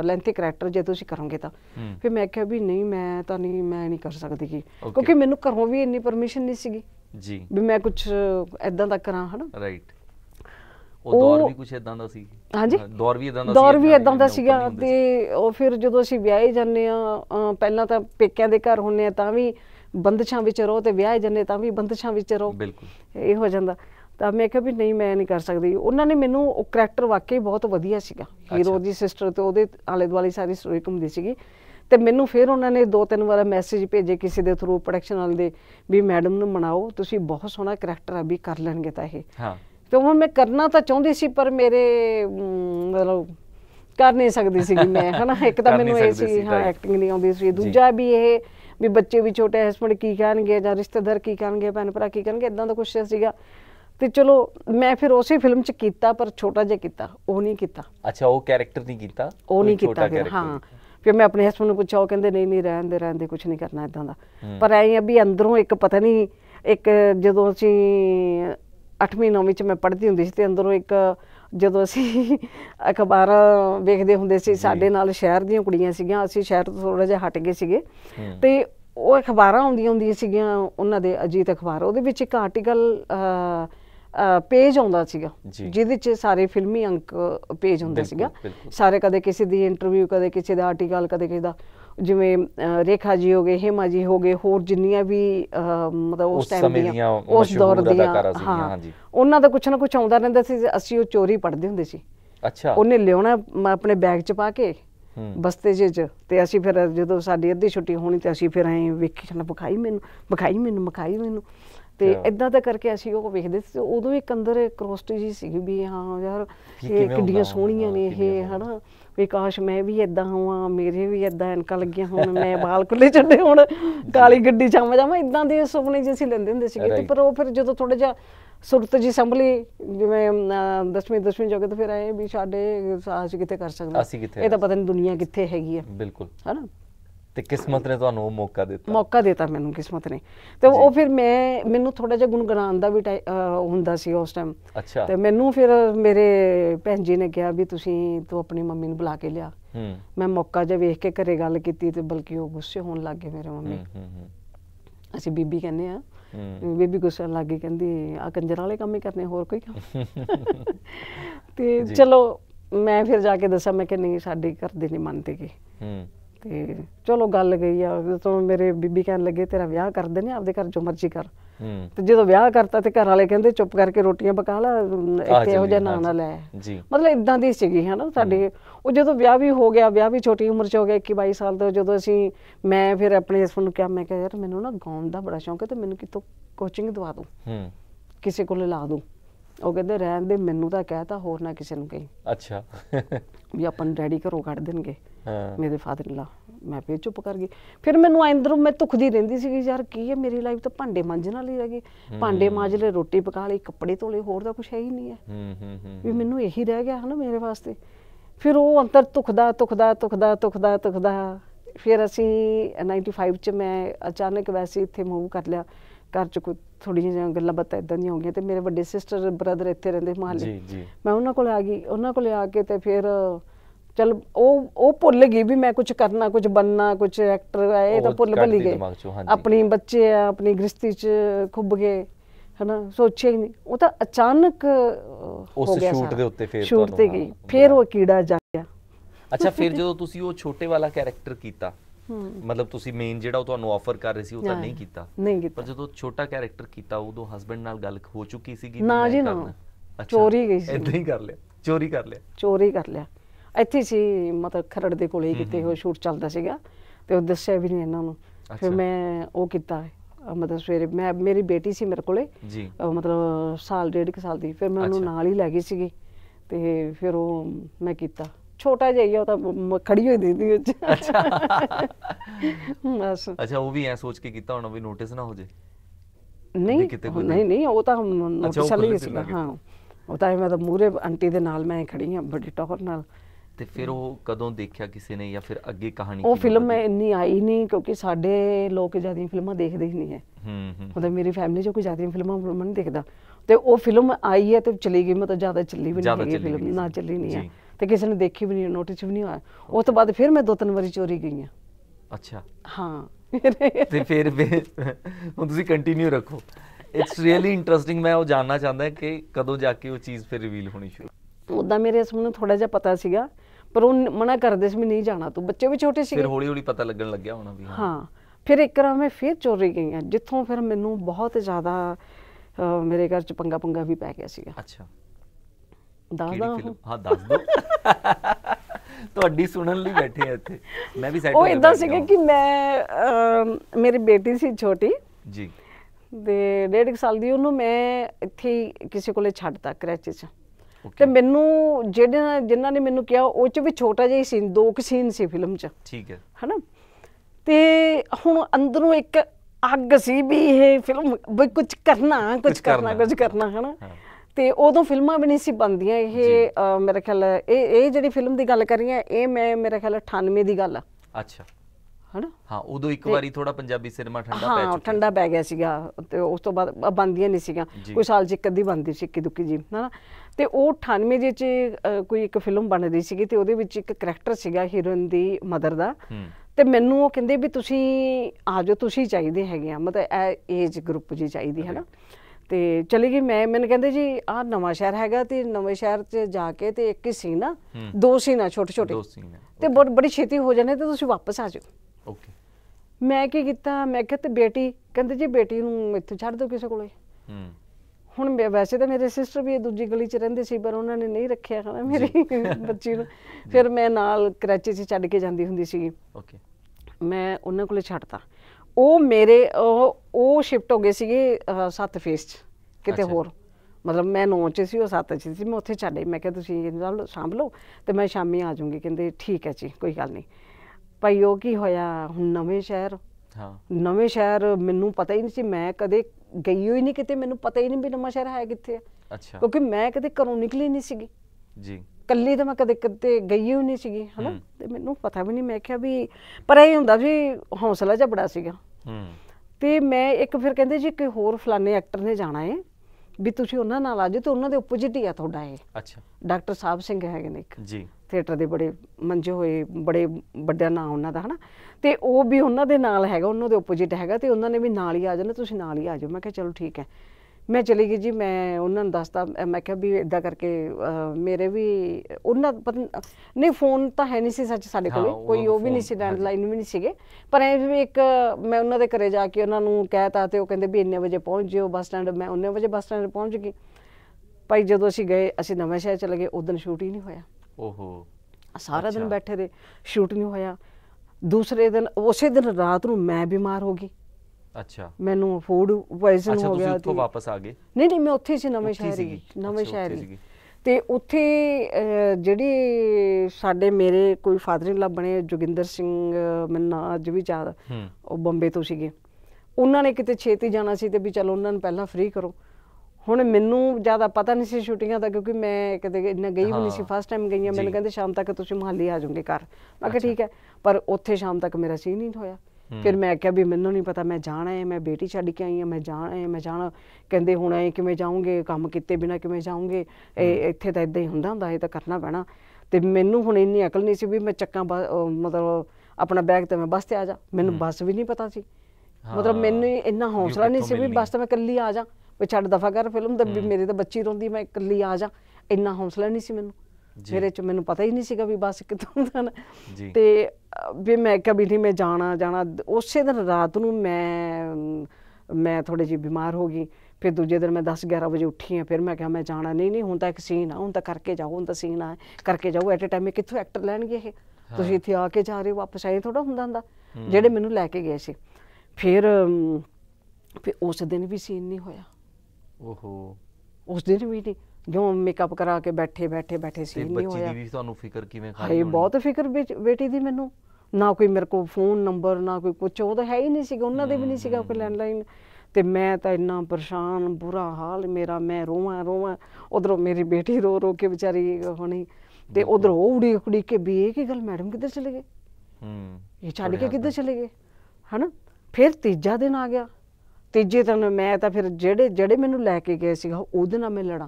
ਲੈਂਥੀ ਕੈਰੈਕਟਰ ਜੇ ਤੁਸੀਂ ਕਰੋਗੇ ਤਾਂ ਫਿਰ ਮੈਂ ਕਿਹਾ ਵੀ ਨਹੀਂ ਮੈਂ ਤਾਂ ਨਹੀਂ ਮੈਂ ਨਹੀਂ ਕਰ ਸਕਦੀ ਕਿ ਕਿਉਂਕਿ ਮੈਨੂੰ ਘਰੋਂ ਵੀ ਇੰਨੀ ਪਰਮਿਸ਼ਨ ਨਹੀਂ ਸੀਗੀ ਜੀ ਵੀ ਮੈਂ ਕੁਝ ਐਦਾਂ ਦਾ ਕਰਾਂ ਹਨਾ ਰਾਈਟ ਉਹ ਦੌਰ ਵੀ ਕੁਝ ਐਦਾਂ ਦਾ ਸੀ ਹਾਂਜੀ ਦੌਰ ਵੀ ਐਦਾਂ ਦਾ ਸੀ ਦੌਰ ਵੀ ਐਦਾਂ ਦਾ ਸੀਗਾ ਤੇ ਉਹ ਫਿਰ ਜਦੋਂ ਅਸੀਂ ਵਿਆਹੇ ਜਾਂਦੇ ਆ ਪਹਿਲਾਂ ਤਾਂ ਪੇਕਿਆਂ ਦੇ ਘਰ ਹੁੰਨੇ ਆ ਤਾਂ ਵੀ ਬੰਦਸ਼ਾਂ ਵਿੱਚ ਰਹੋ ਤੇ ਵਿਆਹੇ ਜਾਂਦੇ ਤਾਂ ਵੀ ਬੰਦਸ਼ਾਂ ਵਿੱਚ ਰਹੋ ਬਿਲਕੁਲ ਇਹ ਹੋ ਜਾਂਦਾ ਤਾਂ ਮੈਂ ਕਿਹਾ ਵੀ ਨਹੀਂ ਮੈਂ ਨਹੀਂ ਕਰ ਸਕਦੀ ਉਹਨਾਂ ਨੇ ਮੈਨੂੰ ਉਹ ਕੈਰੈਕਟਰ ਵਾਕਈ ਬਹੁਤ ਵਧੀਆ ਸੀਗਾ ਹੀਰੋ ਦੀ ਸਿਸਟਰ ਤੇ ਉਹਦੇ ਆਲੇ ਦੁਆਲੇ ਸਾਰੀ ਸਟੋਰੀ ਘੁੰਮਦੀ ਸੀਗੀ ਤੇ ਮੈਨੂੰ ਫਿਰ ਉਹਨਾਂ ਨੇ ਦੋ ਤਿੰਨ ਵਾਰ ਮੈਸੇਜ ਭੇਜੇ ਕਿਸੇ ਦੇ ਥਰੂ ਪ੍ਰੋਡਕਸ਼ਨ ਵਾਲੇ ਦੇ ਵੀ ਮੈਡਮ ਨੂੰ ਮਨਾਓ ਤੁਸੀਂ ਬਹੁਤ ਸੋਹਣਾ ਕੈਰੈਕਟਰ ਆ ਵੀ ਕਰ ਲੈਣਗੇ ਤਾਂ ਇਹ ਹਾਂ ਤੇ ਉਹ ਮੈਂ ਕਰਨਾ ਤਾਂ ਚਾਹੁੰਦੀ ਸੀ ਪਰ ਮੇਰੇ ਮਤਲਬ ਕਰ ਨਹੀਂ ਸਕਦੀ ਸੀ ਮੈਂ ਹਨਾ ਇੱਕ ਤਾਂ ਮੈਨੂੰ ਇਹ ਸੀ ਹਾਂ ਐਕਟਿੰਗ ਨਹੀਂ ਆਉਂਦੀ ਸੀ ਦੂਜਾ ਵੀ ਇਹ ਵੀ ਬੱਚੇ ਵੀ ਛੋਟੇ ਹਸਬੰਡ ਕੀ ਕਹਿਣਗੇ ਜਾਂ ਰਿਸ਼ਤੇਦਾਰ ਕੀ ਕਹਿਣਗੇ ਭੈਣ ਭਰਾ ਕੀ ਕਹਿਣਗੇ ਇਦਾਂ ਦਾ ਕੁਝ ਸੀਗਾ ਤੇ ਚਲੋ ਮੈਂ ਫਿਰ ਉਸੇ ਫਿਲਮ ਚ ਕੀਤਾ ਪਰ ਛੋਟਾ ਜਿਹਾ ਕੀਤਾ ਉਹ ਨਹੀਂ ਕੀਤਾ ਅੱਛਾ ਉਹ ਕੈਰੈਕਟਰ ਨਹੀਂ ਕੀਤਾ ਉਹ ਨਹੀਂ ਕੀਤਾ ਹਾਂ ਫਿਰ ਮੈਂ ਆਪਣੇ ਹਸਬੰਦ ਨੂੰ ਪੁੱਛਿਆ ਉਹ ਕਹਿੰਦੇ ਨਹੀਂ ਨਹੀਂ ਰਹਿਣ ਦੇ ਰਹਿਣ ਦੇ ਕੁਝ ਨਹੀਂ ਕਰਨਾ ਇਦਾਂ ਦਾ ਪਰ ਐਂ ਵੀ ਅੰਦਰੋਂ ਇੱਕ ਪਤਾ ਨਹੀਂ ਇੱਕ ਜਦੋਂ ਅਸੀਂ 8ਵੀਂ 9ਵੀਂ ਚ ਮੈਂ ਪੜ੍ਹਦੀ ਹੁੰਦੀ ਸੀ ਤੇ ਅੰਦਰੋਂ ਇੱਕ ਜਦੋਂ ਅਸੀਂ ਅਖਬਾਰਾਂ ਵੇਖਦੇ ਹੁੰਦੇ ਸੀ ਸਾਡੇ ਨਾਲ ਸ਼ਹਿਰ ਦੀਆਂ ਕੁੜੀਆਂ ਸੀਗੀਆਂ ਅਸੀਂ ਸ਼ਹਿਰ ਤੋਂ ਥੋੜਾ ਜਿਹਾ ਹਟ ਗਏ ਸੀਗੇ ਤੇ ਉਹ ਅਖਬਾਰਾਂ ਆਉਂਦੀਆਂ ਹੁੰਦੀਆਂ ਸੀਗੀਆਂ ਉਹਨਾਂ ਦੇ ਅਜੀਤ ਅਖਬਾਰ ਉਹਦੇ ਵਿੱਚ ਇੱਕ ਆਰਟੀਕਲ ਪੇਜ ਆਉਂਦਾ ਸੀਗਾ ਜਿਹਦੇ ਚ ਸਾਰੇ ਫਿਲਮੀ ਅੰਕ ਪੇਜ ਹੁੰਦੇ ਸੀਗਾ ਸਾਰੇ ਕਦੇ ਕਿਸੇ ਦੀ ਇੰਟਰਵਿਊ ਕਦੇ ਕਿਸੇ ਦਾ ਆਰਟੀਕਲ ਕਦੇ ਕਿਸੇ ਦਾ ਜਿਵੇਂ ਰੇਖਾ ਜੀ ਹੋਗੇ ਹੇਮਾ ਜੀ ਹੋਗੇ ਹੋਰ ਜਿੰਨੀਆਂ ਵੀ ਮਤਲਬ ਉਸ ਟਾਈਮ ਦੀਆਂ ਉਸ ਦੌਰ ਦੀਆਂ ਹਾਂ ਜੀ ਉਹਨਾਂ ਦਾ ਕੁਛ ਨਾ ਕੁਛ ਆਉਂਦਾ ਰਹਿੰਦਾ ਸੀ ਅਸੀਂ ਉਹ ਚੋਰੀ ਪੜਦੇ ਹੁੰਦੇ ਸੀ ਅੱਛਾ ਉਹਨੇ ਲਿਆਉਣਾ ਆਪਣੇ ਬੈਗ ਚ ਪਾ ਕੇ ਬਸਤੇ ਜੇ ਚ ਤੇ ਅਸੀਂ ਫਿਰ ਜਦੋਂ ਸਾਡੀ ਅੱਧੀ ਛੁੱਟੀ ਹੋਣੀ ਤੇ ਅਸੀਂ ਫਿਰ ਐਂ ਵੇਖੀ ਚੰਨਾ ਬਖਾਈ ਮੈਨੂੰ ਵਿਖਾਈ ਮੈਨੂੰ ਮਖਾਈ ਮੈਨੂੰ ਤੇ ਇਦਾਂ ਤਾਂ ਕਰਕੇ ਅਸੀਂ ਉਹ ਵੇਖਦੇ ਸੀ ਉਦੋਂ ਇੱਕ ਅੰਦਰ ਕ੍ਰੋਸਟੀ ਜੀ ਸੀਗੀ ਵੀ ਹਾਂ ਯਾਰ ਇਹ ਕਿੱਡੀਆਂ ਸੋਹਣੀਆਂ ਨੇ ਇਹ ਹਨਾ ਵੀ ਕਾਸ਼ ਮੈਂ ਵੀ ਇਦਾਂ ਹਾਂ ਮੇਰੇ ਵੀ ਇਦਾਂ ਐਨਕਾਂ ਲੱਗੀਆਂ ਹੁਣ ਮੈਂ ਬਾਲ ਖੁੱਲੇ ਛੱਡੇ ਹੁਣ ਕਾਲੀ ਗੱਡੀ ਚਾਵਾਂ ਜਾਵਾਂ ਇਦਾਂ ਦੇ ਸੁਪਨੇ ਜੇ ਲੈਂਦੇ ਹੁੰਦੇ ਸੀਗੇ ਤੇ ਪਰ ਉਹ ਫਿਰ ਜਦੋਂ ਥੋੜਾ ਜਿਹਾ ਸੁਰਤ ਜੀ ਸੰਭਲੀ ਜਿਵੇਂ 10ਵੀਂ 10ਵੀਂ ਜੋਗੇ ਤੇ ਫਿਰ ਆਏ ਵੀ ਸਾਡੇ ਸਾਹਸ ਕਿੱਥੇ ਕਰ ਸਕਦਾ ਇਹ ਤਾਂ ਪਤਾ ਨਹੀਂ ਦੁਨੀਆ ਕਿੱਥੇ ਹੈਗੀ ਆ ਬਿਲਕੁਲ ਹਨਾ ਤੇ ਕਿਸਮਤ ਨੇ ਤੁਹਾਨੂੰ ਉਹ ਮੌਕਾ ਦਿੱਤਾ ਮੌਕਾ ਦਿੱਤਾ ਮੈਨੂੰ ਕਿਸਮਤ ਨੇ ਤੇ ਉਹ ਫਿਰ ਮੈਂ ਮੈਨੂੰ ਥੋੜਾ ਜਿਹਾ ਗੁੰਗਰਾਨ ਦਾ ਵੀ ਹੁੰਦਾ ਸੀ ਉਸ ਟਾਈਮ ਅੱਛਾ ਤੇ ਮੈਨੂੰ ਫਿਰ ਮੇਰੇ ਭੈਣ ਜੀ ਨੇ ਕਿਹਾ ਵੀ ਤੁਸੀਂ ਤੂੰ ਆਪਣੀ ਮੰਮੀ ਨੂੰ ਬੁਲਾ ਕੇ ਲਿਆ ਮੈਂ ਮੌਕਾ ਜਿਹਾ ਵੇਖ ਕੇ ਘਰੇ ਗੱਲ ਕੀਤੀ ਤੇ ਬਲਕਿ ਉਹ ਗੁੱਸੇ ਹੋਣ ਲੱਗੇ ਮੇਰੇ ਮੰਮੀ ਅਸੀਂ ਬੀਬੀ ਕਹਿੰਦੇ ਆ ਬੀਬੀ ਗੁੱਸੇ ਲੱਗ ਗਈ ਕਹਿੰਦੀ ਆ ਕੰਜਰ ਵਾਲੇ ਕੰਮ ਹੀ ਕਰਨੇ ਹੋਰ ਕੋਈ ਕੰਮ ਤੇ ਚਲੋ ਮੈਂ ਫਿਰ ਜਾ ਕੇ ਦੱਸਾਂ ਮੈਂ ਕਿ ਨਹੀਂ ਸਾਡੇ ਘਰ ਦੇ ਨਹੀਂ ਮੰਨਦੇ ਕਿ ਤੇ ਚਲੋ ਗੱਲ ਗਈ ਆ ਜਦੋਂ ਮੇਰੇ ਬੀਬੀ ਕਹਿਣ ਲੱਗੇ ਤੇਰਾ ਵਿਆਹ ਕਰ ਦਿੰਦੇ ਨੇ ਆਪਦੇ ਘਰ ਜੋ ਮਰਜ਼ੀ ਕਰ ਤੇ ਜਦੋਂ ਵਿਆਹ ਕਰਤਾ ਤੇ ਘਰ ਵਾਲੇ ਕਹਿੰਦੇ ਚੁੱਪ ਕਰਕੇ ਰੋਟੀਆਂ ਪਕਾ ਲੈ ਇੱਥੇ ਇਹੋ ਜਿਹਾ ਨਾਂ ਨਾ ਲੈ ਮਤਲਬ ਇਦਾਂ ਦੀ ਸੀਗੀ ਹਨਾ ਸਾਡੇ ਉਹ ਜਦੋਂ ਵਿਆਹ ਵੀ ਹੋ ਗਿਆ ਵਿਆਹ ਵੀ ਛੋਟੀ ਉਮਰ 'ਚ ਹੋ ਗਿਆ 21 22 ਸਾਲ ਦਾ ਜਦੋਂ ਅਸੀਂ ਮੈਂ ਫਿਰ ਆਪਣੇ ਹਸਬੰਦ ਨੂੰ ਕਿਹਾ ਮੈਂ ਕਿਹਾ ਯਾਰ ਮੈਨੂੰ ਨਾ ਗਾਉਣ ਦਾ ਬੜਾ ਸ਼ੌਂਕ ਹੈ ਤੇ ਮੈਨੂੰ ਕਿਤੋਂ ਕੋਚਿੰਗ ਦਵਾ ਦੋ ਕਿਸੇ ਕੋਲ ਲਾ ਦੋ ਉਹ ਕਹਿੰਦੇ ਰਹਿਣ ਦੇ ਮੈਨੂੰ ਤਾਂ ਕਹਿਤਾ ਹੋਰ ਨਾ ਕਿਸੇ ਨੂੰ ਕਹੀ ਅੱਛਾ ਵੀ ਆਪਾਂ ਡੈਡੀ ਘਰੋਂ ਕੱਢ ਦੇਣਗੇ ਹਾਂ ਮੇਰੇ ਫਾਦਰ ਲਾ ਮੈਂ ਫੇਰ ਚੁੱਪ ਕਰ ਗਈ ਫਿਰ ਮੈਨੂੰ ਅੰਦਰੋਂ ਮੈਂ ਤੁਖਦੀ ਰਹਿੰਦੀ ਸੀ ਕਿ ਯਾਰ ਕੀ ਹੈ ਮੇਰੀ ਲਾਈਫ ਤਾਂ ਭਾਂਡੇ ਮਾਂਜਣ ਵਾਲੀ ਰਹਿ ਗਈ ਭਾਂਡੇ ਮਾਂਜ ਲੈ ਰੋਟੀ ਪਕਾ ਲਈ ਕੱਪੜੇ ਧੋ ਹੋਰ ਤਾਂ ਕੁਝ ਹੈ ਹੀ ਨਹੀਂ ਹੈ ਹੂੰ ਹੂੰ ਹੂੰ ਵੀ ਮੈਨੂੰ ਇਹੀ ਰਹਿ ਗਿਆ ਹਨਾ ਮੇਰੇ ਵਾਸਤੇ ਫਿਰ ਉਹ ਅੰਦਰ ਤੁਖਦਾ ਤੁਖਦਾ ਤੁਖਦਾ ਤੁਖਦਾ ਤੁਖਦਾ ਫਿਰ ਅਸੀਂ 95 ਚ ਮੈਂ ਅਚਾਨਕ ਵੈਸੇ ਇੱਥੇ ਮੂਵ ਕਰ ਲਿਆ ਘਰ ਚ ਕੋਈ ਥੋੜੀ ਜਿਹੀਆਂ ਗੱਲਾਂ ਬਾਤਾਂ ਇਦਾਂ ਦੀਆਂ ਹੋ ਗਈਆਂ ਤੇ ਮੇਰੇ ਵੱਡੇ ਸਿਸਟਰ ਬ੍ਰਦਰ ਇੱਥੇ ਰਹਿੰਦੇ ਮਹਾਲੇ ਮੈਂ ਉਹਨਾਂ ਕੋਲ ਆ ਗਈ ਉਹਨਾਂ ਕੋਲ ਆ ਕੇ ਤੇ ਫਿਰ ਚਲ ਉਹ ਉਹ ਭੁੱਲ ਗਈ ਵੀ ਮੈਂ ਕੁਝ ਕਰਨਾ ਕੁਝ ਬੰਨਣਾ ਕੁਝ ਐਕਟਰ ਆ ਇਹ ਤਾਂ ਭੁੱਲ ਭਲੀ ਗਈ ਆਪਣੀ ਬੱਚੇ ਆ ਆਪਣੀ ਗ੍ਰਸਤੀ ਚ ਖੁੱਬ ਗਏ ਹਨਾ ਸੋਚਿਆ ਹੀ ਨਹੀਂ ਉਹ ਤਾਂ ਅਚਾਨਕ ਉਸ ਸ਼ੂਟ ਦੇ ਉੱਤੇ ਫੇਰ ਸ਼ੂਟ ਤੇ ਗਈ ਫੇਰ ਉਹ ਕੀੜਾ ਜਾ ਗਿਆ ਅੱਛਾ ਫਿਰ ਜਦੋਂ ਤੁਸੀਂ ਉਹ ਛੋਟੇ ਵਾਲਾ ਕੈਰੈਕਟਰ ਕੀਤਾ ਮਤਲਬ ਤੁਸੀਂ ਮੇਨ ਜਿਹੜਾ ਉਹ ਤੁਹਾਨੂੰ ਆਫਰ ਕਰ ਰਹੇ ਸੀ ਉਹ ਤਾਂ ਨਹੀਂ ਕੀਤਾ ਨਹੀਂ ਕੀਤਾ ਪਰ ਜਦੋਂ ਛੋਟਾ ਕੈਰੈਕਟਰ ਕੀਤਾ ਉਦੋਂ ਹਸਬੰਡ ਨਾਲ ਗੱਲ ਹੋ ਚੁੱਕੀ ਸੀਗੀ ਨਾ ਜੀ ਨਾ ਚੋਰੀ ਗਈ ਸੀ ਇਦਾਂ ਹੀ ਕਰ ਲਿਆ ਚੋਰੀ ਕਰ ਲਿਆ ਚੋਰੀ ਕਰ ਲਿਆ ਇੱਥੇ ਸੀ ਮਤਲਬ ਖਰੜ ਦੇ ਕੋਲੇ ਕਿਤੇ ਹੋ ਸ਼ੂਟ ਚੱਲਦਾ ਸੀਗਾ ਤੇ ਉਹ ਦੱਸਿਆ ਵੀ ਨਹੀਂ ਇਹਨਾਂ ਨੂੰ ਫਿਰ ਮੈਂ ਉਹ ਕੀਤਾ ਮਤਲਬ ਸਵੇਰੇ ਮੈਂ ਮੇਰੀ ਬੇਟੀ ਸੀ ਮੇਰੇ ਕੋਲੇ ਜੀ ਮਤਲਬ ਸਾਲ ਡੇਢ ਸਾਲ ਦੀ ਫਿਰ ਮੈਂ ਉਹਨੂੰ ਨਾਲ ਹੀ ਲੈ ਗਈ ਸੀਗੀ ਤੇ ਫਿਰ ਉਹ ਮੈਂ ਕੀਤਾ ਛੋਟਾ ਜਿਹਾ ਹੀ ਉਹ ਤਾਂ ਖੜੀ ਹੋਈ ਦਿੰਦੀ ਵਿੱਚ ਅੱਛਾ ਬਸ ਅੱਛਾ ਉਹ ਵੀ ਐ ਸੋਚ ਕੇ ਕੀਤਾ ਹੋਣਾ ਵੀ ਨੋਟਿਸ ਨਾ ਹੋ ਜੇ ਨਹੀਂ ਨਹੀਂ ਨਹੀਂ ਉਹ ਤਾਂ ਨੋਟਿਸ ਲਈ ਸੀ ਹਾਂ ਉਹ ਤਾਂ ਮੈਂ ਤਾਂ ਮੂਰੇ ਆਂਟੀ ਦੇ ਨਾਲ ਮੈਂ ਖੜੀ ਹਾਂ ਬੜੀ ਟੌਰ ਨਾਲ ਤੇ ਫਿਰ ਉਹ ਕਦੋਂ ਦੇਖਿਆ ਕਿਸੇ ਨੇ ਜਾਂ ਫਿਰ ਅੱਗੇ ਕਹਾਣੀ ਉਹ ਫਿਲਮ ਮੈਂ ਇੰਨੀ ਆਈ ਨਹੀਂ ਕਿਉਂਕਿ ਸਾਡੇ ਲੋਕ ਜਿਆਦਾ ਫਿਲਮਾਂ ਦੇਖਦੇ ਹੀ ਨਹੀਂ ਹੈ ਹੂੰ ਹੂੰ ਉਹਦਾ ਮੇਰੀ ਫੈਮਿਲੀ ਚ ਕੋਈ ਜਿਆਦਾ ਫਿਲਮਾਂ ਮੈਂ ਨਹੀਂ ਦੇਖਦਾ ਤੇ ਉਹ ਫਿਲਮ ਆਈ ਹੈ ਤੇ ਚਲੀ ਗਈ ਮੈਂ ਤਾਂ ਜ਼ਿਆਦਾ ਚੱਲੀ ਵੀ ਨਹੀਂ ਹੈਗੀ ਫਿਲਮ ਨਾ ਚੱਲੀ ਨਹੀਂ ਹੈ ਤੇ ਕਿਸੇ ਨੇ ਦੇਖੀ ਵੀ ਨਹੀਂ ਨੋਟਿਸ ਵੀ ਨਹੀਂ ਹੋਇਆ ਉਸ ਤੋਂ ਬਾਅਦ ਫਿਰ ਮੈਂ ਦੋ ਤਿੰਨ ਵਾਰੀ ਚੋਰੀ ਗਈ ਆ ਅੱਛਾ ਹਾਂ ਤੇ ਫਿਰ ਹੁਣ ਤੁਸੀਂ ਕੰਟੀਨਿਊ ਰੱਖੋ ਇਟਸ ਰੀਅਲੀ ਇੰਟਰਸਟਿੰਗ ਮੈਂ ਉਹ ਜਾਨਣਾ ਚਾਹੁੰਦਾ ਕਿ ਕਦੋਂ ਜਾ ਕੇ ਉਹ ਚੀਜ਼ ਫਿਰ ਰਿਵੀਲ ਹੋਣੀ ਸ਼ੁਰੂ ਉਦਾਂ ਮੇਰੇ ਇਸ ਨੂੰ ਥੋੜਾ ਜਿਹਾ ਪਤਾ ਸੀਗਾ ਪਰ ਉਹ ਮਨਾ ਕਰਦੇ ਸੀ ਮੈਂ ਨਹੀਂ ਜਾਣਾ ਤੂੰ ਬੱਚੇ ਵੀ ਛੋਟੇ ਸੀ ਫਿਰ ਹੌਲੀ ਹੌਲੀ ਪਤਾ ਲੱਗਣ ਲੱਗਿਆ ਹੋਣਾ ਵੀ ਹਾਂ ਫਿਰ ਇੱਕ ਵਾਰ ਮੈਂ ਫਿਰ ਚੋਰੀ ਗਈ ਆ ਜਿੱਥੋਂ ਫਿਰ ਮੈਨੂੰ ਬਹੁਤ ਜ਼ਿਆਦਾ ਮੇਰੇ ਘਰ ਚ ਪੰਗਾ ਪੰਗਾ ਵੀ ਪੈ ਗਿਆ ਸੀਗਾ ਅੱਛਾ ਦੱਸਦਾ ਦਾਂ ਹਾਂ ਦੱਸ ਦੋ ਤੁਹਾਡੀ ਸੁਣਨ ਲਈ ਬੈਠੇ ਆ ਇੱਥੇ ਮੈਂ ਵੀ ਸਾਈਡ ਉਹ ਇਦਾਂ ਸੀ ਕਿ ਮੈਂ ਮੇਰੀ ਬੇਟੀ ਸੀ ਛੋਟੀ ਜੀ ਦੇ ਡੇਢ ਸਾਲ ਦੀ ਉਹਨੂੰ ਮੈਂ ਇੱਥੇ ਕਿਸੇ ਕੋਲੇ ਛੱਡਤਾ ਕਰਾਚੀ 'ਚ ਤੇ ਮੈਨੂੰ ਜਿਹੜੇ ਜਿਨ੍ਹਾਂ ਨੇ ਮੈਨੂੰ ਕਿਹਾ ਉਹ 'ਚ ਵੀ ਛੋਟਾ ਜਿਹਾ ਹੀ ਸੀਨ ਦੋ ਕੁ ਸੀਨ ਸੀ ਫਿਲਮ 'ਚ ਠੀਕ ਹੈ ਹਨਾ ਤੇ ਹੁਣ ਅੰਦਰੋਂ ਇੱਕ ਅੱਗ ਸੀ ਵੀ ਇਹ ਫਿਲਮ ਵੀ ਕੁਝ ਕਰਨਾ ਕੁਝ ਕਰਨਾ ਕੁਝ ਕਰਨਾ ਹਨਾ ਤੇ ਉਦੋਂ ਫਿਲਮਾਂ ਵੀ ਨਹੀਂ ਸੀ ਬੰਦੀਆਂ ਇਹ ਮੇਰੇ ਖਿਆਲ ਇਹ ਇਹ ਜਿਹੜੀ ਫਿਲਮ ਦੀ ਗੱਲ ਕਰ ਰਹੀ ਹਾਂ ਇਹ ਮੈਂ ਮੇਰੇ ਖਿਆਲ 98 ਦੀ ਗੱਲ ਆ ਅੱਛਾ ਹਨਾ ਹਾਂ ਉਦੋਂ ਇੱਕ ਵਾਰੀ ਥੋੜਾ ਪੰਜਾਬੀ ਸਿਨੇਮਾ ਠੰਡਾ ਪੈ ਚੁੱਕਾ ਹਾਂ ਠੰਡਾ ਪੈ ਗਿਆ ਸੀਗਾ ਤੇ ਉਸ ਤੋਂ ਬਾਅਦ ਬੰਦੀਆਂ ਨਹੀਂ ਸੀਗਾ ਕੋਈ ਸਾਲ ਚ ਅੱਧੀ ਬੰਦੀ ਸੀ ਦੁੱਕੀ ਜੀ ਹਨਾ ਤੇ ਉਹ 98 ਦੇ ਚ ਕੋਈ ਇੱਕ ਫਿਲਮ ਬਣ ਰਹੀ ਸੀਗੀ ਤੇ ਉਹਦੇ ਵਿੱਚ ਇੱਕ ਕੈਰੈਕਟਰ ਸੀਗਾ ਹੀਰੋਇਨ ਦੀ ਮਦਰ ਦਾ ਤੇ ਮੈਨੂੰ ਉਹ ਕਹਿੰਦੇ ਵੀ ਤੁਸੀਂ ਆ ਜਾਓ ਤੁਸੀਂ ਚਾਹੀਦੇ ਹੈਗੇ ਆ ਮਤਲਬ ਇਹ ਏਜ ਗਰੁੱਪ ਜੀ ਚਾਹੀਦੀ ਹੈ ਨਾ ਤੇ ਚਲੀ ਗਈ ਮੈਂ ਮੈਨੂੰ ਕਹਿੰਦੇ ਜੀ ਆ ਨਵਾਂ ਸ਼ਹਿਰ ਹੈਗਾ ਤੇ ਨਵੇਂ ਸ਼ਹਿਰ 'ਚ ਜਾ ਕੇ ਤੇ ਇੱਕ ਹੀ ਸੀ ਨਾ ਦੋ ਸੀ ਨਾ ਛੋਟੇ ਛੋਟੇ ਦੋ ਨਾ ਤੇ ਬਹੁਤ ਬੜੀ ਛੇਤੀ ਹੋ ਜਾਣੇ ਤੇ ਤੁਸੀਂ ਵਾਪਸ ਆ ਜਾਓ ਓਕੇ ਮੈਂ ਕੀ ਕੀਤਾ ਮੈਂ ਕਿਹਾ ਤੇ ਬੇਟੀ ਕਹਿੰਦੇ ਜੀ ਬੇਟੀ ਨੂੰ ਇੱਥੇ ਛੱਡ ਦਿਓ ਕਿਸੇ ਕੋਲੇ ਹੂੰ ਹੁਣ ਵੈਸੇ ਤਾਂ ਮੇਰੇ ਸਿਸਟਰ ਵੀ ਦੂਜੀ ਗਲੀ 'ਚ ਰਹਿੰਦੇ ਸੀ ਪਰ ਉਹਨਾਂ ਨੇ ਨਹੀਂ ਰੱਖਿਆ ਖਾਣਾ ਮੇਰੀ ਬੱਚੀ ਨੂੰ ਫਿਰ ਮੈਂ ਨਾਲ ਕਰਾਚੀ 'ਚ ਛੱਡ ਕੇ ਜਾਂਦੀ ਹੁੰਦੀ ਸੀ ਓਕੇ ਮੈਂ ਉਹਨਾਂ ਕੋਲੇ ਛੱਡਤਾ ਉਹ ਮੇਰੇ ਉਹ ਉਹ ਸ਼ਿਫਟ ਹੋ ਗਏ ਸੀਗੇ ਸੱਤ ਫੇਸ 'ਚ ਕਿਤੇ ਹੋਰ ਮਤਲਬ ਮੈਂ ਨੌਂ 'ਚ ਸੀ ਉਹ ਸੱਤ 'ਚ ਸੀ ਮੈਂ ਉੱਥੇ ਛੱਡੇ ਮੈਂ ਕਿਹਾ ਤੁਸੀਂ ਇਹਨਾਂ ਸੰਭ ਲਓ ਤੇ ਮੈਂ ਸ਼ਾਮੀ ਆ ਜਾਊਂਗੀ ਕਹਿੰਦੇ ਠੀਕ ਹੈ ਜੀ ਕੋਈ ਗੱਲ ਨਹੀਂ ਭਾਈ ਉਹ ਕੀ ਹੋਇਆ ਹੁਣ ਨਵੇਂ ਸ਼ਹਿਰ ਹਾਂ ਨਵੇਂ ਸ਼ਹਿਰ ਮੈਨੂੰ ਪਤਾ ਹੀ ਨਹੀਂ ਸੀ ਮੈਂ ਕਦੇ ਗਈ ਹੋਈ ਨਹੀਂ ਕਿਤੇ ਮੈਨੂੰ ਪਤਾ ਹੀ ਨਹੀਂ ਵੀ ਨਵਾਂ ਸ਼ਹਿਰ ਹੈ ਕਿੱਥੇ ਅੱਛਾ ਕਿਉਂਕਿ ਮੈਂ ਕਦੇ ਘਰੋਂ ਨਿਕਲੀ ਨਹੀਂ ਸੀਗੀ ਜੀ ਕੱਲੀ ਤਾਂ ਮੈਂ ਕਦੇ ਕਦੇ ਗਈ ਹੀ ਨਹੀਂ ਸੀਗੀ ਹਨਾ ਤੇ ਮੈਨੂੰ ਪਤਾ ਵੀ ਨਹੀਂ ਮੈਂ ਕਿਹਾ ਵੀ ਪਰ ਇਹ ਹੁੰਦਾ ਵੀ ਹੌਸਲਾ ਜਿਹਾ ਬੜਾ ਸੀਗਾ ਤੇ ਮੈਂ ਇੱਕ ਫਿਰ ਕਹਿੰਦੇ ਜੀ ਕਿ ਹੋਰ ਫਲਾਣੇ ਐਕਟਰ ਨੇ ਜਾਣਾ ਹੈ ਵੀ ਤੁਸੀਂ ਉਹਨਾਂ ਨਾਲ ਆ ਜਾਓ ਤੇ ਉਹਨਾਂ ਦੇ ਆਪੋਜ਼ਿਟ ਹੀ ਆ ਤੁਹਾਡਾ ਇਹ ਅੱਛਾ ਡਾਕਟਰ ਸਾਹਿਬ ਸਿੰਘ ਹੈਗੇ ਨੇ ਇੱਕ ਜੀ ਥੀਏਟਰ ਦੇ ਬੜੇ ਮੰਜੇ ਹੋਏ ਬੜੇ ਵੱਡਿਆ ਨਾਂ ਉਹਨਾਂ ਦਾ ਹਨਾ ਤੇ ਉਹ ਵੀ ਉਹਨਾਂ ਦੇ ਨਾਲ ਹੈਗਾ ਉਹਨਾਂ ਦੇ ਆਪੋਜ਼ਿਟ ਹੈਗਾ ਤੇ ਉਹਨਾਂ ਨੇ ਵੀ ਨਾਲ ਹੀ ਆ ਜਾਣਾ ਤੁਸੀਂ ਨਾਲ ਹੀ ਆ ਜਾਓ ਮੈਂ ਕਿਹਾ ਚਲੋ ਠੀਕ ਹੈ ਮੈਂ ਚਲੀ ਗਈ ਜੀ ਮੈਂ ਉਹਨਾਂ ਨੂੰ ਦੱਸਤਾ ਮੈਂ ਕਿਹਾ ਵੀ ਇਦਾਂ ਕਰਕੇ ਮੇਰੇ ਵੀ ਉਹਨਾਂ ਨਹੀਂ ਫੋਨ ਤਾਂ ਹੈ ਨਹੀਂ ਸੀ ਸੱਚ ਸਾਡੇ ਕੋਲ ਕੋਈ ਉਹ ਵੀ ਨਹੀਂ ਸੀ ਲੈਂਡਲਾਈਨ ਵੀ ਨਹੀਂ ਸੀਗੇ ਪਰ ਐ ਵੀ ਇੱਕ ਮੈਂ ਉਹਨਾਂ ਦੇ ਘਰੇ ਜਾ ਕੇ ਉਹਨਾਂ ਨੂੰ ਕਹਿਤਾ ਤੇ ਉਹ ਕਹਿੰਦੇ ਵੀ ਇੰਨੇ ਵਜੇ ਪਹੁੰਚ ਜਿਓ ਬੱਸ ਸਟੈਂਡ ਮੈਂ ਉਹਨੇ ਵਜੇ ਬੱਸ ਸਟੈਂਡ ਪਹੁੰਚ ਗਈ ਭਾਈ ਜਦੋਂ ਅਸੀਂ ਗਏ ਅਸੀਂ ਨਵੇਂ ਸ਼ਹਿਰ ਚਲੇ ਗਏ ਉਹ ਦਿਨ ਸ਼ੂਟ ਹੀ ਨਹੀਂ ਹੋਇਆ ਓਹੋ ਸਾਰਾ ਦਿਨ ਬੈਠੇ ਰਹੇ ਸ਼ੂਟ ਨਹੀਂ ਹੋਇਆ ਦੂਸਰੇ ਦਿਨ ਉਸੇ ਦਿਨ ਰਾਤ ਨੂੰ ਮੈਂ ਬਿਮਾਰ ਹੋ ਗਈ ਅੱਛਾ ਮੈਨੂੰ ਫੂਡ ਪੋਇਜ਼ਨ ਹੋ ਗਿਆ ਅੱਛਾ ਤੁਸੀਂ ਵਾਪਸ ਆ ਗਏ ਨਹੀਂ ਨਹੀਂ ਮੈਂ ਉੱਥੇ ਸੀ ਨਵੇਂ ਸ਼ਹਿਰ ਹੀ ਨਵੇਂ ਸ਼ਹਿਰ ਹੀ ਤੇ ਉੱਥੇ ਜਿਹੜੇ ਸਾਡੇ ਮੇਰੇ ਕੋਈ ਫਾਦਰ ਇਨ ਲਾ ਬਣੇ ਜੋਗਿੰਦਰ ਸਿੰਘ ਮੈਨੂੰ ਨਾਂ ਅੱਜ ਵੀ ਯਾਦ ਉਹ ਬੰਬੇ ਤੋਂ ਸੀਗੇ ਉਹਨਾਂ ਨੇ ਕਿਤੇ ਛੇਤੀ ਜਾਣਾ ਸੀ ਤੇ ਵੀ ਚਲੋ ਉਹਨਾਂ ਨੂੰ ਪਹਿਲਾਂ ਫ੍ਰੀ ਕਰੋ ਹੁਣ ਮੈਨੂੰ ਜ਼ਿਆਦਾ ਪਤਾ ਨਹੀਂ ਸੀ ਸ਼ੂਟਿੰਗਾਂ ਦਾ ਕਿਉਂਕਿ ਮੈਂ ਕਦੇ ਇੰਨਾ ਗਈ ਵੀ ਨਹੀਂ ਸੀ ਫਸਟ ਟਾਈਮ ਗਈ ਆ ਮੈਨੂੰ ਕਹਿੰਦੇ ਸ਼ਾਮ ਤੱਕ ਤੁਸੀਂ ਮਹਾਲੀ ਆ ਜਾਓਗੇ ਘਰ ਮੈਂ ਕਿਹਾ ਠੀਕ ਹੈ ਪਰ ਉੱਥੇ ਸ਼ਾਮ ਤੱਕ ਮੇਰਾ ਸੀ ਨਹੀਂ ਹੋਇਆ ਫਿਰ ਮੈਂ ਕਿਹਾ ਵੀ ਮੈਨੂੰ ਨਹੀਂ ਪਤਾ ਮੈਂ ਜਾਣਾ ਹੈ ਮੈਂ ਬੇਟੀ ਛੱਡ ਕੇ ਆਈ ਹਾਂ ਮੈਂ ਜਾਣਾ ਹੈ ਮੈਂ ਜਾਣਾ ਕਹਿੰਦੇ ਹੁਣ ਐ ਕਿਵੇਂ ਜਾਉਂਗੇ ਕੰਮ ਕੀਤੇ ਬਿਨਾ ਕਿਵੇਂ ਜਾਉਂਗੇ ਇੱਥੇ ਤਾਂ ਇਦਾਂ ਹੀ ਹੁੰਦਾ ਹੁੰਦਾ ਇਹ ਤਾਂ ਕਰਨਾ ਪੈਣਾ ਤੇ ਮੈਨੂੰ ਹੁਣ ਇੰਨੀ ਅਕਲ ਨਹੀਂ ਸੀ ਵੀ ਮੈਂ ਚੱਕਾਂ ਮਤਲਬ ਆਪਣਾ ਬੈਗ ਤੇ ਮੈਂ ਬਸ ਤੇ ਆ ਜਾ ਮੈਨੂੰ ਬਸ ਵੀ ਨਹੀਂ ਪਤਾ ਸੀ ਮਤਲਬ ਮੈਨੂੰ ਇੰਨਾ ਹੌਸਲਾ ਨਹੀਂ ਸੀ ਵੀ ਬਸ ਤੇ ਮੈਂ ਇਕੱਲੀ ਆ ਜਾ ਵੀ ਛੱਡ ਦਫਾ ਕਰ ਫਿਲਮ ਵੀ ਮੇਰੇ ਤਾਂ ਬੱਚੀ ਰੋਂਦੀ ਮੈਂ ਇਕੱਲੀ ਆ ਜਾ ਇੰਨਾ ਹੌਸਲਾ ਨਹੀਂ ਸੀ ਮੈਨੂੰ ਮੇਰੇ ਚ ਮੈਨੂੰ ਪਤਾ ਹੀ ਨਹੀਂ ਸੀਗਾ ਵੀ ਬਸ ਕਿੱਥੋਂ ਦਾ ਤੇ ਵੀ ਮੈਂ ਕभी ਨਹੀਂ ਮੈਂ ਜਾਣਾ ਜਾਣਾ ਉਸੇ ਦਿਨ ਰਾਤ ਨੂੰ ਮੈਂ ਮੈਂ ਥੋੜੀ ਜਿਹੀ ਬਿਮਾਰ ਹੋ ਗਈ ਫਿਰ ਦੂਜੇ ਦਿਨ ਮੈਂ 10 11 ਵਜੇ ਉੱਠੀ ਆ ਫਿਰ ਮੈਂ ਕਿਹਾ ਮੈਂ ਜਾਣਾ ਨਹੀਂ ਨਹੀਂ ਹੁਣ ਤਾਂ ਇੱਕ ਸੀਨ ਆ ਹੁਣ ਤਾਂ ਕਰਕੇ ਜਾਓ ਹੁਣ ਤਾਂ ਸੀਨ ਆ ਕਰਕੇ ਜਾਓ ਐਟ ਅ ਟਾਈਮ ਇਹ ਕਿੱਥੋਂ ਐਕਟਰ ਲੈਣਗੇ ਇਹ ਤੁਸੀਂ ਇੱਥੇ ਆ ਕੇ ਜਾ ਰਹੇ ਹੋ ਵਾਪਸ ਆਏ ਥੋੜਾ ਹੁੰਦਾ ਹੁੰਦਾ ਜਿਹੜੇ ਮੈਨੂੰ ਲੈ ਕੇ ਗਏ ਸੀ ਫਿਰ ਫਿਰ ਉਸ ਦਿਨ ਵੀ ਸੀਨ ਨਹੀਂ ਹੋਇਆ ਓਹੋ ਉਸ ਦਿਨ ਵੀ ਨਹੀਂ ਜੋ ਮੇਕਅਪ ਕਰਾ ਕੇ ਬੈਠੇ ਬੈਠੇ ਬੈਠੇ ਸੀ ਨਹੀਂ ਹੋਇਆ ਬੱਚੀ ਦੀ ਵੀ ਤੁਹਾਨੂੰ ਫਿਕਰ ਕਿਵੇਂ ਖਾਈ ਹੋਣੀ ਬਹੁਤ ਫਿਕਰ ਬੇਟੀ ਦੀ ਮੈਨੂੰ ਨਾ ਕੋਈ ਮੇਰੇ ਕੋਲ ਫੋਨ ਨੰਬਰ ਨਾ ਕੋਈ ਕੁਝ ਉਹ ਤਾਂ ਹੈ ਹੀ ਨਹੀਂ ਸੀਗਾ ਉਹਨਾਂ ਦੇ ਵੀ ਨਹੀਂ ਸੀਗਾ ਕੋਈ ਲੈਂਡਲਾਈਨ ਤੇ ਮੈਂ ਤਾਂ ਇੰਨਾ ਪਰੇਸ਼ਾਨ ਬੁਰਾ ਹਾਲ ਮੇਰਾ ਮੈਂ ਰੋਵਾਂ ਰੋਵਾਂ ਉਧਰੋਂ ਮੇਰੀ ਬੇਟੀ ਰੋ ਰੋ ਕੇ ਵਿਚਾਰੀ ਹੋਣੀ ਤੇ ਉਧਰ ਉਹ ਉੜੀ ਉੜੀ ਕੇ ਵੀ ਇਹ ਕੀ ਗੱਲ ਮੈਡਮ ਕਿੱਧਰ ਚਲੇ ਗਏ ਹੂੰ ਇਹ ਛੱਡ ਕੇ ਕਿੱਧਰ ਚਲੇ ਗਏ ਹਨਾ ਫਿਰ ਤੀਜਾ ਦਿਨ ਆ ਗਿਆ ਤੀਜੇ ਦਿਨ ਮੈਂ ਤਾਂ ਫਿਰ ਜਿਹੜੇ ਜਿਹੜੇ ਮੈਨੂੰ ਲੈ ਕੇ ਗਏ ਸੀਗਾ ਉਹਦੇ ਨਾਲ ਮੈਂ ਲੜਾਂ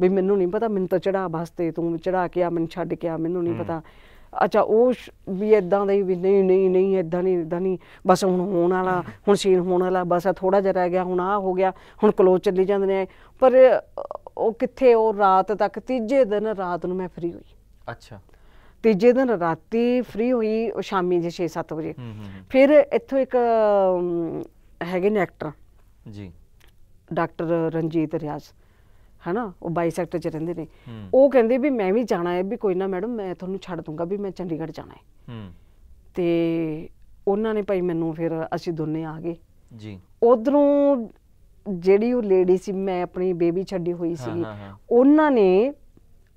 ਵੀ ਮੈਨੂੰ ਨਹੀਂ ਪਤਾ ਮੈਨੂੰ ਤਾਂ ਚੜਾ ਵਾਸਤੇ ਤੂੰ ਚੜਾ ਕੇ ਆ ਮੈਨੂੰ ਛੱਡ ਕੇ ਆ ਮੈਨੂੰ ਨਹੀਂ ਪਤਾ ਅੱਛਾ ਉਹ ਵੀ ਇਦਾਂ ਦਾ ਹੀ ਵੀ ਨਹੀਂ ਨਹੀਂ ਨਹੀਂ ਇਦਾਂ ਨਹੀਂ ਇਦਾਂ ਨਹੀਂ ਬਸ ਹੁਣ ਹੋਣ ਵਾਲਾ ਹੁਣ ਸੀਨ ਹੋਣ ਵਾਲਾ ਬਸ ਆ ਥੋੜਾ ਜਿਹਾ ਰਹਿ ਗਿਆ ਹੁਣ ਆ ਹੋ ਗਿਆ ਹੁਣ ਕਲੋਜ਼ ਚੱਲੀ ਜਾਂਦੇ ਨੇ ਪਰ ਉਹ ਕਿੱਥੇ ਉਹ ਰਾਤ ਤੱਕ ਤੀਜੇ ਦਿਨ ਰਾਤ ਨੂੰ ਮੈਂ ਫ੍ਰੀ ਹੋਈ ਅੱਛਾ ਤੀਜੇ ਦਿਨ ਰਾਤੀ ਫ੍ਰੀ ਹੋਈ ਸ਼ਾਮੀ ਦੇ 6-7 ਵਜੇ ਫਿਰ ਇੱਥੋਂ ਇੱਕ ਹੈਗੇ ਨੇ ਐਕਟਰ ਜੀ ਡਾਕਟਰ ਰਣਜੀਤ ਰਿਆਜ਼ ਹਨਾ ਉਹ 22 ਸੈਕਟਰ 'ਚ ਰਹਿੰਦੇ ਨੇ ਉਹ ਕਹਿੰਦੇ ਵੀ ਮੈਂ ਵੀ ਜਾਣਾ ਹੈ ਵੀ ਕੋਈ ਨਾ ਮੈਡਮ ਮੈਂ ਤੁਹਾਨੂੰ ਛੱਡ ਦੂੰਗਾ ਵੀ ਮੈਂ ਚੰਡੀਗੜ੍ਹ ਜਾਣਾ ਹੈ ਤੇ ਉਹਨਾਂ ਨੇ ਭਾਈ ਮੈਨੂੰ ਫਿਰ ਅਸੀਂ ਦੋਨੇ ਆ ਗਏ ਜੀ ਉਧਰੋਂ ਜਿਹੜੀ ਉਹ ਲੇਡੀ ਸੀ ਮੈਂ ਆਪਣੀ ਬੇਬੀ ਛੱਡੀ ਹੋਈ ਸੀ ਉਹਨਾਂ ਨੇ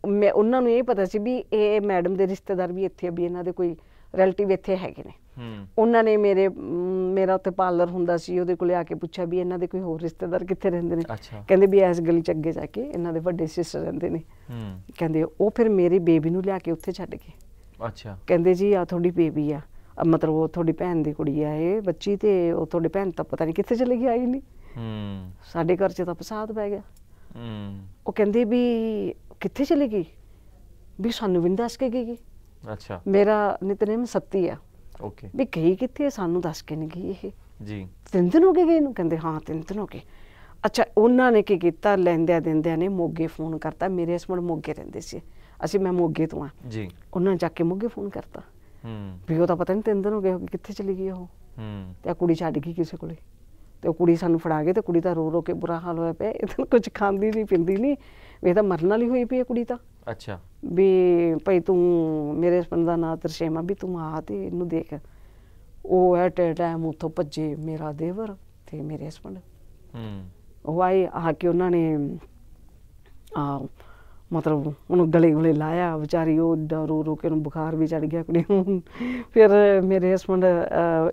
ਮੈਂ ਉਹਨਾਂ ਨੂੰ ਇਹ ਪਤਾ ਸੀ ਵੀ ਇਹ ਮੈਡਮ ਦੇ ਰਿਸ਼ਤੇਦਾਰ ਵੀ ਇੱਥੇ ਆ ਵੀ ਇਹਨਾਂ ਦੇ ਕੋਈ ਰਿਲੇਟਿਵ ਇੱਥੇ ਹੈਗੇ ਨੇ ਉਹਨਾਂ ਨੇ ਮੇਰੇ ਮੇਰਾ ਉੱਥੇ ਪਾਰਲਰ ਹੁੰਦਾ ਸੀ ਉਹਦੇ ਕੋਲੇ ਆ ਕੇ ਪੁੱਛਿਆ ਵੀ ਇਹਨਾਂ ਦੇ ਕੋਈ ਹੋਰ ਰਿਸ਼ਤੇਦਾਰ ਕਿੱਥੇ ਰਹਿੰਦੇ ਨੇ ਕਹਿੰਦੇ ਵੀ ਇਸ ਗਲੀ ਚ ਅੱਗੇ ਜਾ ਕੇ ਇਹਨਾਂ ਦੇ ਵੱਡੇ ਸਿਸਟਰ ਰਹਿੰਦੇ ਨੇ ਕਹਿੰਦੇ ਉਹ ਫਿਰ ਮੇਰੀ ਬੇਬੀ ਨੂੰ ਲਿਆ ਕੇ ਉੱਥੇ ਛੱਡ ਗਏ ਅੱਛਾ ਕਹਿੰਦੇ ਜੀ ਆ ਤੁਹਾਡੀ ਬੇਬੀ ਆ ਮਤਲਬ ਉਹ ਤੁਹਾਡੀ ਭੈਣ ਦੀ ਕੁੜੀ ਆ ਇਹ ਬੱਚੀ ਤੇ ਉਹ ਤੁਹਾਡੀ ਭੈਣ ਤਾਂ ਪਤਾ ਨਹੀਂ ਕਿੱਥੇ ਚਲੀ ਗਈ ਆਈ ਨਹੀਂ ਹੂੰ ਸਾਡੇ ਘਰ 'ਚ ਤਾਂ ਪਸਾਦ ਪੈ ਗਿਆ ਹੂੰ ਉਹ ਕਹਿੰਦੇ ਵੀ ਕਿੱਥੇ ਚਲੀ ਗਈ ਵੀ ਸਾਨੂੰ ਵੀ ਦੱਸ ਕੇ ਗਈ ਅੱਛਾ ਮੇਰਾ ਨਿਤਨੇਮ ਸੱਤੀ ਆ ਓਕੇ ਵੀ ਗਈ ਕਿੱਥੇ ਸਾਨੂੰ ਦੱਸ ਕੇ ਨਹੀਂ ਗਈ ਇਹ ਜੀ ਤਿੰਨ ਦਿਨ ਹੋ ਗਏ ਗਏ ਨੂੰ ਕਹਿੰਦੇ ਹਾਂ ਤਿੰਨ ਦਿਨ ਹੋ ਗਏ ਅੱਛਾ ਉਹਨਾਂ ਨੇ ਕੀ ਕੀਤਾ ਲੈਂਦਿਆ ਦਿੰਦਿਆ ਨੇ ਮੋਗੇ ਫੋਨ ਕਰਤਾ ਮੇਰੇ ਹਸਬੰਡ ਮੋਗੇ ਰਹਿੰਦੇ ਸੀ ਅਸੀਂ ਮੈਂ ਮੋਗੇ ਤੋਂ ਆ ਜੀ ਉਹਨਾਂ ਜਾ ਕੇ ਮੋਗੇ ਫੋਨ ਕਰਤਾ ਹੂੰ ਵੀ ਉਹ ਤਾਂ ਪਤਾ ਨਹੀਂ ਤਿੰਨ ਦਿਨ ਹੋ ਗਏ ਹੋ ਕਿੱਥੇ ਚਲੀ ਗਈ ਉਹ ਹੂੰ ਤੇ ਆ ਕੁੜੀ ਛੱਡ ਗਈ ਕਿਸੇ ਕੋਲੇ ਤੇ ਕੁੜੀ ਸਾਨੂੰ ਫੜਾ ਕੇ ਤੇ ਕੁੜੀ ਤਾਂ ਰੋ ਰੋ ਕੇ ਬੁਰਾ ਹਾਲ ਹੋਇਆ ਪਿਆ ਇਹ ਤਾਂ ਕੁਝ ਖਾਂਦੀ ਨਹੀਂ ਪਿੰਦੀ ਨਹੀਂ ਇਹ ਤਾਂ ਮਰਨ ਵਾਲੀ ਹੋਈ ਪਈ ਹੈ ਕੁੜੀ ਤਾਂ ਅੱਛਾ ਵੀ ਭਈ ਤੂੰ ਮੇਰੇ ਹਸਬੰਦ ਦਾ ਨਾਂ ਤਰਸ਼ੇਮਾ ਵੀ ਤੂੰ ਆ ਤੇ ਇਹਨੂੰ ਦੇਖ ਉਹ ਐਟ ਟਾਈਮ ਉਥੋਂ ਭੱਜੇ ਮੇਰਾ ਦੇਵਰ ਤੇ ਮੇਰੇ ਹਸਬੰਦ ਹੂੰ ਉਹ ਆਈ ਆ ਕੇ ਉਹਨਾਂ ਨੇ ਆ ਮਤਲਬ ਉਹਨੂੰ ਗਲੇ ਗਲੇ ਲਾਇਆ ਵਿਚਾਰੀ ਉਹ ਰੋ ਰੋ ਕੇ ਉਹਨੂੰ ਬੁਖਾਰ ਵੀ ਚੜ ਗਿਆ ਕੁੜੀ ਨੂੰ ਫਿਰ ਮੇਰੇ ਹਸਬੰਦ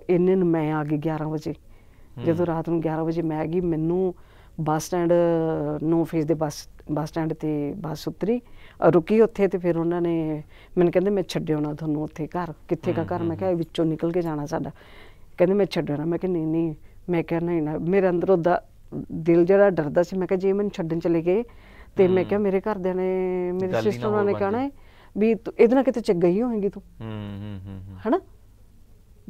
ਇੰਨੇ ਨੂੰ ਮੈਂ ਆ ਗਈ 11 ਵਜੇ ਜਦੋਂ ਰਾਤ ਨੂੰ 11 ਵਜੇ ਮੈਂ ਗਈ ਮੈਨੂੰ ਬੱਸ ਸਟੈਂਡ ਨੋ ਫੇਸ ਦੇ ਬੱਸ ਬੱਸ ਸਟੈਂਡ ਤੇ ਬੱਸ ਉਤਰੀ ਰੁਕੀ ਉੱਥੇ ਤੇ ਫਿਰ ਉਹਨਾਂ ਨੇ ਮੈਨੂੰ ਕਹਿੰਦੇ ਮੈਂ ਛੱਡਿਓ ਨਾ ਤੁਹਾਨੂੰ ਉੱਥੇ ਘਰ ਕਿੱਥੇ ਦਾ ਘਰ ਮੈਂ ਕਿਹਾ ਇਹ ਵਿੱਚੋਂ ਨਿਕਲ ਕੇ ਜਾਣਾ ਸਾਡਾ ਕਹਿੰਦੇ ਮੈਂ ਛੱਡਿਓ ਨਾ ਮੈਂ ਕਿਹਾ ਨਹੀਂ ਨਹੀਂ ਮੈਂ ਕਿਹਾ ਨਹੀਂ ਨਾ ਮੇਰੇ ਅੰਦਰੋਂ ਦਾ ਦਿਲ ਜਿਹੜਾ ਡਰਦਾ ਸੀ ਮੈਂ ਕਿਹਾ ਜੇ ਮੈਨੂੰ ਛੱਡਣ ਚਲੇ ਗਏ ਤੇ ਮੈਂ ਕਿਹਾ ਮੇਰੇ ਘਰਦਿਆਂ ਨੇ ਮੇਰੇ ਸਿਸਟਰ ਨੇ ਕਹਣਾ ਵੀ ਇਹਦੇ ਨਾਲ ਕਿਤੇ ਚੱਗ ਗਈ ਹੋਵੇਂਗੀ ਤੂੰ ਹੂੰ ਹੂੰ ਹੂੰ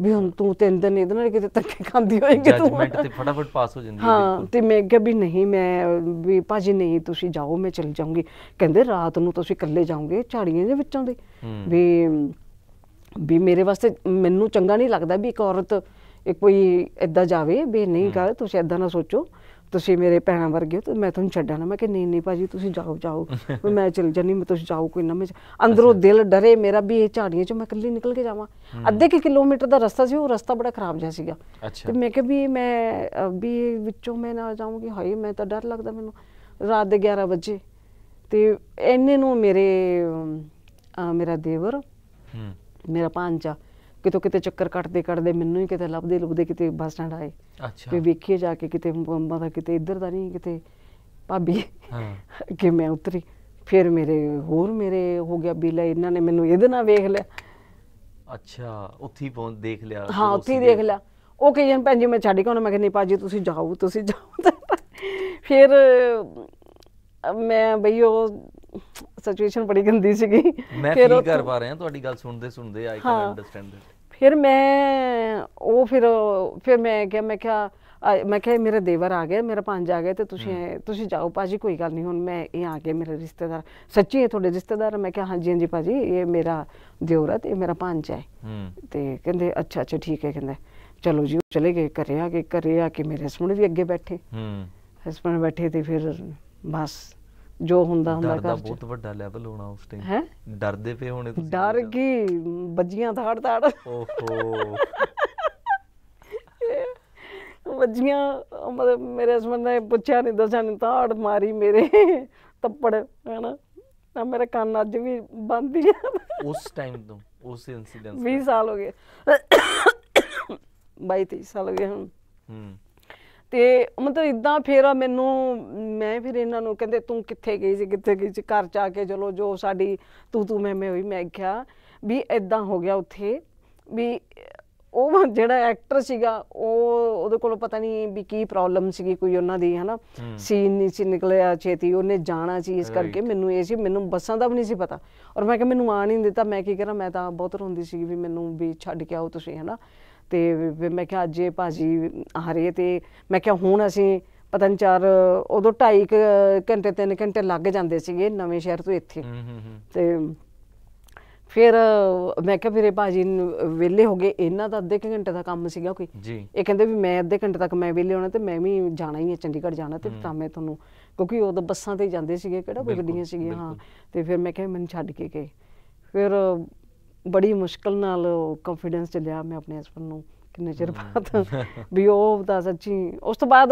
ਵੀ ਹੁਣ ਤੂੰ ਤਿੰਨ ਦਿਨ ਇਹਦੇ ਨਾਲ ਕਿਤੇ ਤੱਕੇ ਖਾਂਦੀ ਹੋਏਗੀ ਤੂੰ ਜਜਮੈਂਟ ਤੇ ਫਟਾਫਟ ਪਾਸ ਹੋ ਜਾਂਦੀ ਹੈ ਹਾਂ ਤੇ ਮੈਂ ਕਿਹਾ ਵੀ ਨਹੀਂ ਮੈਂ ਵੀ ਭਾਜੀ ਨਹੀਂ ਤੁਸੀਂ ਜਾਓ ਮੈਂ ਚਲ ਜਾਊਂਗੀ ਕਹਿੰਦੇ ਰਾਤ ਨੂੰ ਤੁਸੀਂ ਇਕੱਲੇ ਜਾਓਗੇ ਝਾੜੀਆਂ ਦੇ ਵਿੱਚੋਂ ਦੇ ਵੀ ਵੀ ਮੇਰੇ ਵਾਸਤੇ ਮੈਨੂੰ ਚੰਗਾ ਨਹੀਂ ਲੱਗਦਾ ਵੀ ਇੱਕ ਔਰਤ ਕੋਈ ਇਦਾਂ ਜਾਵੇ ਵੀ ਨਹੀਂ ਕਰ ਤੁਸੀਂ ਇਦਾਂ ਨਾ ਸੋਚੋ ਤੁਸੀਂ ਮੇਰੇ ਭੈਣਾਂ ਵਰਗੇ ਹੋ ਤੇ ਮੈਂ ਤੁਹਾਨੂੰ ਛੱਡਾਂ ਨਾ ਮੈਂ ਕਿ ਨਹੀਂ ਨਹੀਂ ਭਾਜੀ ਤੁਸੀਂ ਜਾਓ ਜਾਓ ਮੈਂ ਚਲ ਜਾਨੀ ਮੈਂ ਤੁਸੀਂ ਜਾਓ ਕੋਈ ਨਾ ਮੈਂ ਅੰਦਰੋਂ ਦਿਲ ਡਰੇ ਮੇਰਾ ਵੀ ਇਹ ਝਾੜੀਆਂ ਚੋਂ ਮੈਂ ਇਕੱਲੀ ਨਿਕਲ ਕੇ ਜਾਵਾਂ ਅੱਧੇ ਕਿ ਕਿਲੋਮੀਟਰ ਦਾ ਰਸਤਾ ਸੀ ਉਹ ਰਸਤਾ ਬੜਾ ਖਰਾਬ ਜਿਹਾ ਸੀਗਾ ਤੇ ਮੈਂ ਕਿ ਵੀ ਮੈਂ ਵੀ ਵਿੱਚੋਂ ਮੈਂ ਨਾ ਜਾਊਂਗੀ ਹਾਈ ਮੈਂ ਤਾਂ ਡਰ ਲੱਗਦਾ ਮੈਨੂੰ ਰਾਤ ਦੇ 11 ਵਜੇ ਤੇ ਐਨੇ ਨੂੰ ਮੇਰੇ ਮੇਰਾ ਦੇਵਰ ਮੇਰਾ ਪਾਂਚਾ ਕਿਤੇ ਕਿਤੇ ਚੱਕਰ ਕੱਟਦੇ ਕੱਟਦੇ ਮੈਨੂੰ ਹੀ ਕਿਤੇ ਲੱਭਦੇ ਲੱਭਦੇ ਕਿਤੇ ਬੱਸ ਸਟੈਂਡ ਆਏ ਅੱਛਾ ਵੀ ਵੇਖੀ ਜਾ ਕੇ ਕਿਤੇ ਬੰਬਾ ਦਾ ਕਿਤੇ ਇੱਧਰ ਦਾ ਨਹੀਂ ਕਿਤੇ ਭਾਬੀ ਹਾਂ ਕਿ ਮੈਂ ਉਤਰੀ ਫਿਰ ਮੇਰੇ ਹੋਰ ਮੇਰੇ ਹੋ ਗਿਆ ਬੀਲਾ ਇਹਨਾਂ ਨੇ ਮੈਨੂੰ ਇਹਦੇ ਨਾਲ ਵੇਖ ਲਿਆ ਅੱਛਾ ਉੱਥੇ ਪਹੁੰਚ ਦੇਖ ਲਿਆ ਹਾਂ ਉੱਥੇ ਦੇਖ ਲਿਆ ਉਹ ਜਨ ਭੈਣ ਜੀ ਮੈਂ ਛੱਡ ਕੇ ਆਉਣਾ ਮੈਂ ਕਿਹਾ ਨਹੀਂ ਭਾਜੀ ਤੁਸੀਂ ਜਾਓ ਤੁਸੀਂ ਜਾਓ ਫਿਰ ਮੈਂ ਬਈ ਉਹ ਸਿਚੁਏਸ਼ਨ ਬੜੀ ਗੰਦੀ ਸੀਗੀ ਮੈਂ ਫੀਲ ਕਰ ਪਾ ਰਿਹਾ ਤੁਹਾਡੀ ਗੱਲ ਸੁਣਦੇ ਸੁਣਦੇ ਆਈ ਕੈਨ ਅੰਡਰਸਟੈਂਡ ਫਿਰ ਮੈਂ ਉਹ ਫਿਰ ਫਿਰ ਮੈਂ ਕਿਹਾ ਮੈਂ ਕਿਹਾ ਮੈਂ ਕਿਹਾ ਮੇਰਾ ਦੇਵਰ ਆ ਗਿਆ ਮੇਰਾ ਪੰਜ ਆ ਗਿਆ ਤੇ ਤੁਸੀਂ ਤੁਸੀਂ ਜਾਓ ਪਾਜੀ ਕੋਈ ਗੱਲ ਨਹੀਂ ਹੁਣ ਮੈਂ ਇਹ ਆ ਗਿਆ ਮੇਰੇ ਰਿਸ਼ਤੇਦਾਰ ਸੱਚੀ ਹੈ ਤੁਹਾਡੇ ਰਿਸ਼ਤੇਦਾਰ ਮੈਂ ਕਿਹਾ ਹਾਂਜੀ ਹਾਂਜੀ ਪਾਜੀ ਇਹ ਮੇਰਾ ਦਿਓਰਾ ਇਹ ਮੇਰਾ ਪੰਜ ਹੈ ਤੇ ਕਹਿੰਦੇ ਅੱਛਾ ਅੱਛਾ ਠੀਕ ਹੈ ਕਹਿੰਦੇ ਚਲੋ ਜੀ ਚਲੇ ਗਏ ਕਰਿਆ ਕਿ ਕੇ ਕਿ ਕੇ ਮੇਰੇ ਸੁਣ ਵੀ ਅੱਗੇ ਬੈਠੇ ਹਸਬੰਦ ਬੈਠੇ ਤੇ ਫਿਰ ਬਸ ਜੋ ਹੁੰਦਾ ਹੁੰਦਾ ਘਰ ਦਾ ਬਹੁਤ ਵੱਡਾ ਲੈਵਲ ਹੋਣਾ ਉਸ ਟਾਈਮ ਹੈ ਡਰਦੇ ਪਏ ਹੋਣੇ ਤੁਸੀਂ ਡਰ ਗਈ ਬੱਜੀਆਂ ਧਾੜ ਧਾੜ ਓਹੋ ਬੱਜੀਆਂ ਮਤਲਬ ਮੇਰੇ ਹਸਬੰਦ ਨੇ ਪੁੱਛਿਆ ਨਹੀਂ ਦੱਸਿਆ ਨਹੀਂ ਧਾੜ ਮਾਰੀ ਮੇਰੇ ਤੱਪੜ ਹੈਨਾ ਨਾ ਮੇਰੇ ਕੰਨ ਅੱਜ ਵੀ ਬੰਦ ਹੀ ਉਸ ਟਾਈਮ ਤੋਂ ਉਸ ਇਨਸੀਡੈਂਟ 20 ਸਾਲ ਹੋ ਗਏ 22 23 ਸਾਲ ਹੋ ਗਏ ਹੁਣ ਹੂੰ ਤੇ ਮਤਲਬ ਇਦਾਂ ਫੇਰ ਮੈਨੂੰ ਮੈਂ ਫਿਰ ਇਹਨਾਂ ਨੂੰ ਕਹਿੰਦੇ ਤੂੰ ਕਿੱਥੇ ਗਈ ਸੀ ਕਿੱਥੇ ਗਈ ਸੀ ਘਰ ਚ ਆ ਕੇ ਚਲੋ ਜੋ ਸਾਡੀ ਤੂੰ ਤੂੰ ਮੈਂ ਮੈਂ ਹੋਈ ਮੈਂ ਕਿਹਾ ਵੀ ਇਦਾਂ ਹੋ ਗਿਆ ਉੱਥੇ ਵੀ ਉਹ ਜਿਹੜਾ ਐਕਟਰ ਸੀਗਾ ਉਹ ਉਹਦੇ ਕੋਲ ਪਤਾ ਨਹੀਂ ਵੀ ਕੀ ਪ੍ਰੋਬਲਮ ਸੀਗੀ ਕੋਈ ਉਹਨਾਂ ਦੀ ਹਨਾ ਸੀਨ ਨਹੀਂ ਸੀ ਨਿਕਲਿਆ ਛੇਤੀ ਉਹਨੇ ਜਾਣਾ ਸੀ ਇਸ ਕਰਕੇ ਮੈਨੂੰ ਇਹ ਸੀ ਮੈਨੂੰ ਬੱਸਾਂ ਦਾ ਵੀ ਨਹੀਂ ਸੀ ਪਤਾ ਔਰ ਮੈਂ ਕਿਹਾ ਮੈਨੂੰ ਆਣ ਹੀ ਨਹੀਂ ਦਿੱਤਾ ਮੈਂ ਕੀ ਕਰਾਂ ਮੈਂ ਤਾਂ ਬਹੁਤ ਰੋਂਦੀ ਸੀ ਵੀ ਮੈਨੂੰ ਵੀ ਛੱਡ ਕੇ ਆਓ ਤੁਸੀਂ ਹਨਾ ਤੇ ਮੈਂ ਕਿਹਾ ਅੱਜ ਇਹ ਭਾਜੀ ਆ ਰਹੇ ਤੇ ਮੈਂ ਕਿਹਾ ਹੁਣ ਅਸੀਂ ਪਤਨ ਚਾਰ ਉਦੋਂ 2.5 ਘੰਟੇ 3 ਘੰਟੇ ਲੱਗ ਜਾਂਦੇ ਸੀਗੇ ਨਵੇਂ ਸ਼ਹਿਰ ਤੋਂ ਇੱਥੇ ਤੇ ਫਿਰ ਮੈਂ ਕਿਹਾ ਵੀਰੇ ਭਾਜੀ ਵਿਹਲੇ ਹੋ ਗਏ ਇਹਨਾਂ ਦਾ ਅੱਧੇ ਘੰਟੇ ਦਾ ਕੰਮ ਸੀਗਾ ਕੋਈ ਇਹ ਕਹਿੰਦੇ ਵੀ ਮੈਂ ਅੱਧੇ ਘੰਟੇ ਤੱਕ ਮੈਂ ਵਿਹਲੇ ਹੋਣਾ ਤੇ ਮੈਂ ਵੀ ਜਾਣਾ ਹੀ ਹੈ ਚੰਡੀਗੜ੍ਹ ਜਾਣਾ ਤੇ ਤਾਂ ਮੈਂ ਤੁਹਾਨੂੰ ਕਿਉਂਕਿ ਉਦੋਂ ਬੱਸਾਂ ਤੇ ਜਾਂਦੇ ਸੀਗੇ ਕਿਹੜਾ ਕੋਈ ਗੱਡੀਆਂ ਸੀਗੀਆਂ ਹਾਂ ਤੇ ਫਿਰ ਮੈਂ ਕਿਹਾ ਮੈਨੂੰ ਛੱਡ ਕੇ ਗਏ ਫਿਰ ਬੜੀ ਮੁਸ਼ਕਲ ਨਾਲ ਕੰਫੀਡੈਂਸ ਚ ਲਿਆ ਮੈਂ ਆਪਣੇ ਹਸਬੰਦ ਨੂੰ ਕਿੰਨੇ ਚਿਰ ਬਾਅਦ ਵੀ ਉਹ ਤਾਂ ਸੱਚੀ ਉਸ ਤੋਂ ਬਾਅਦ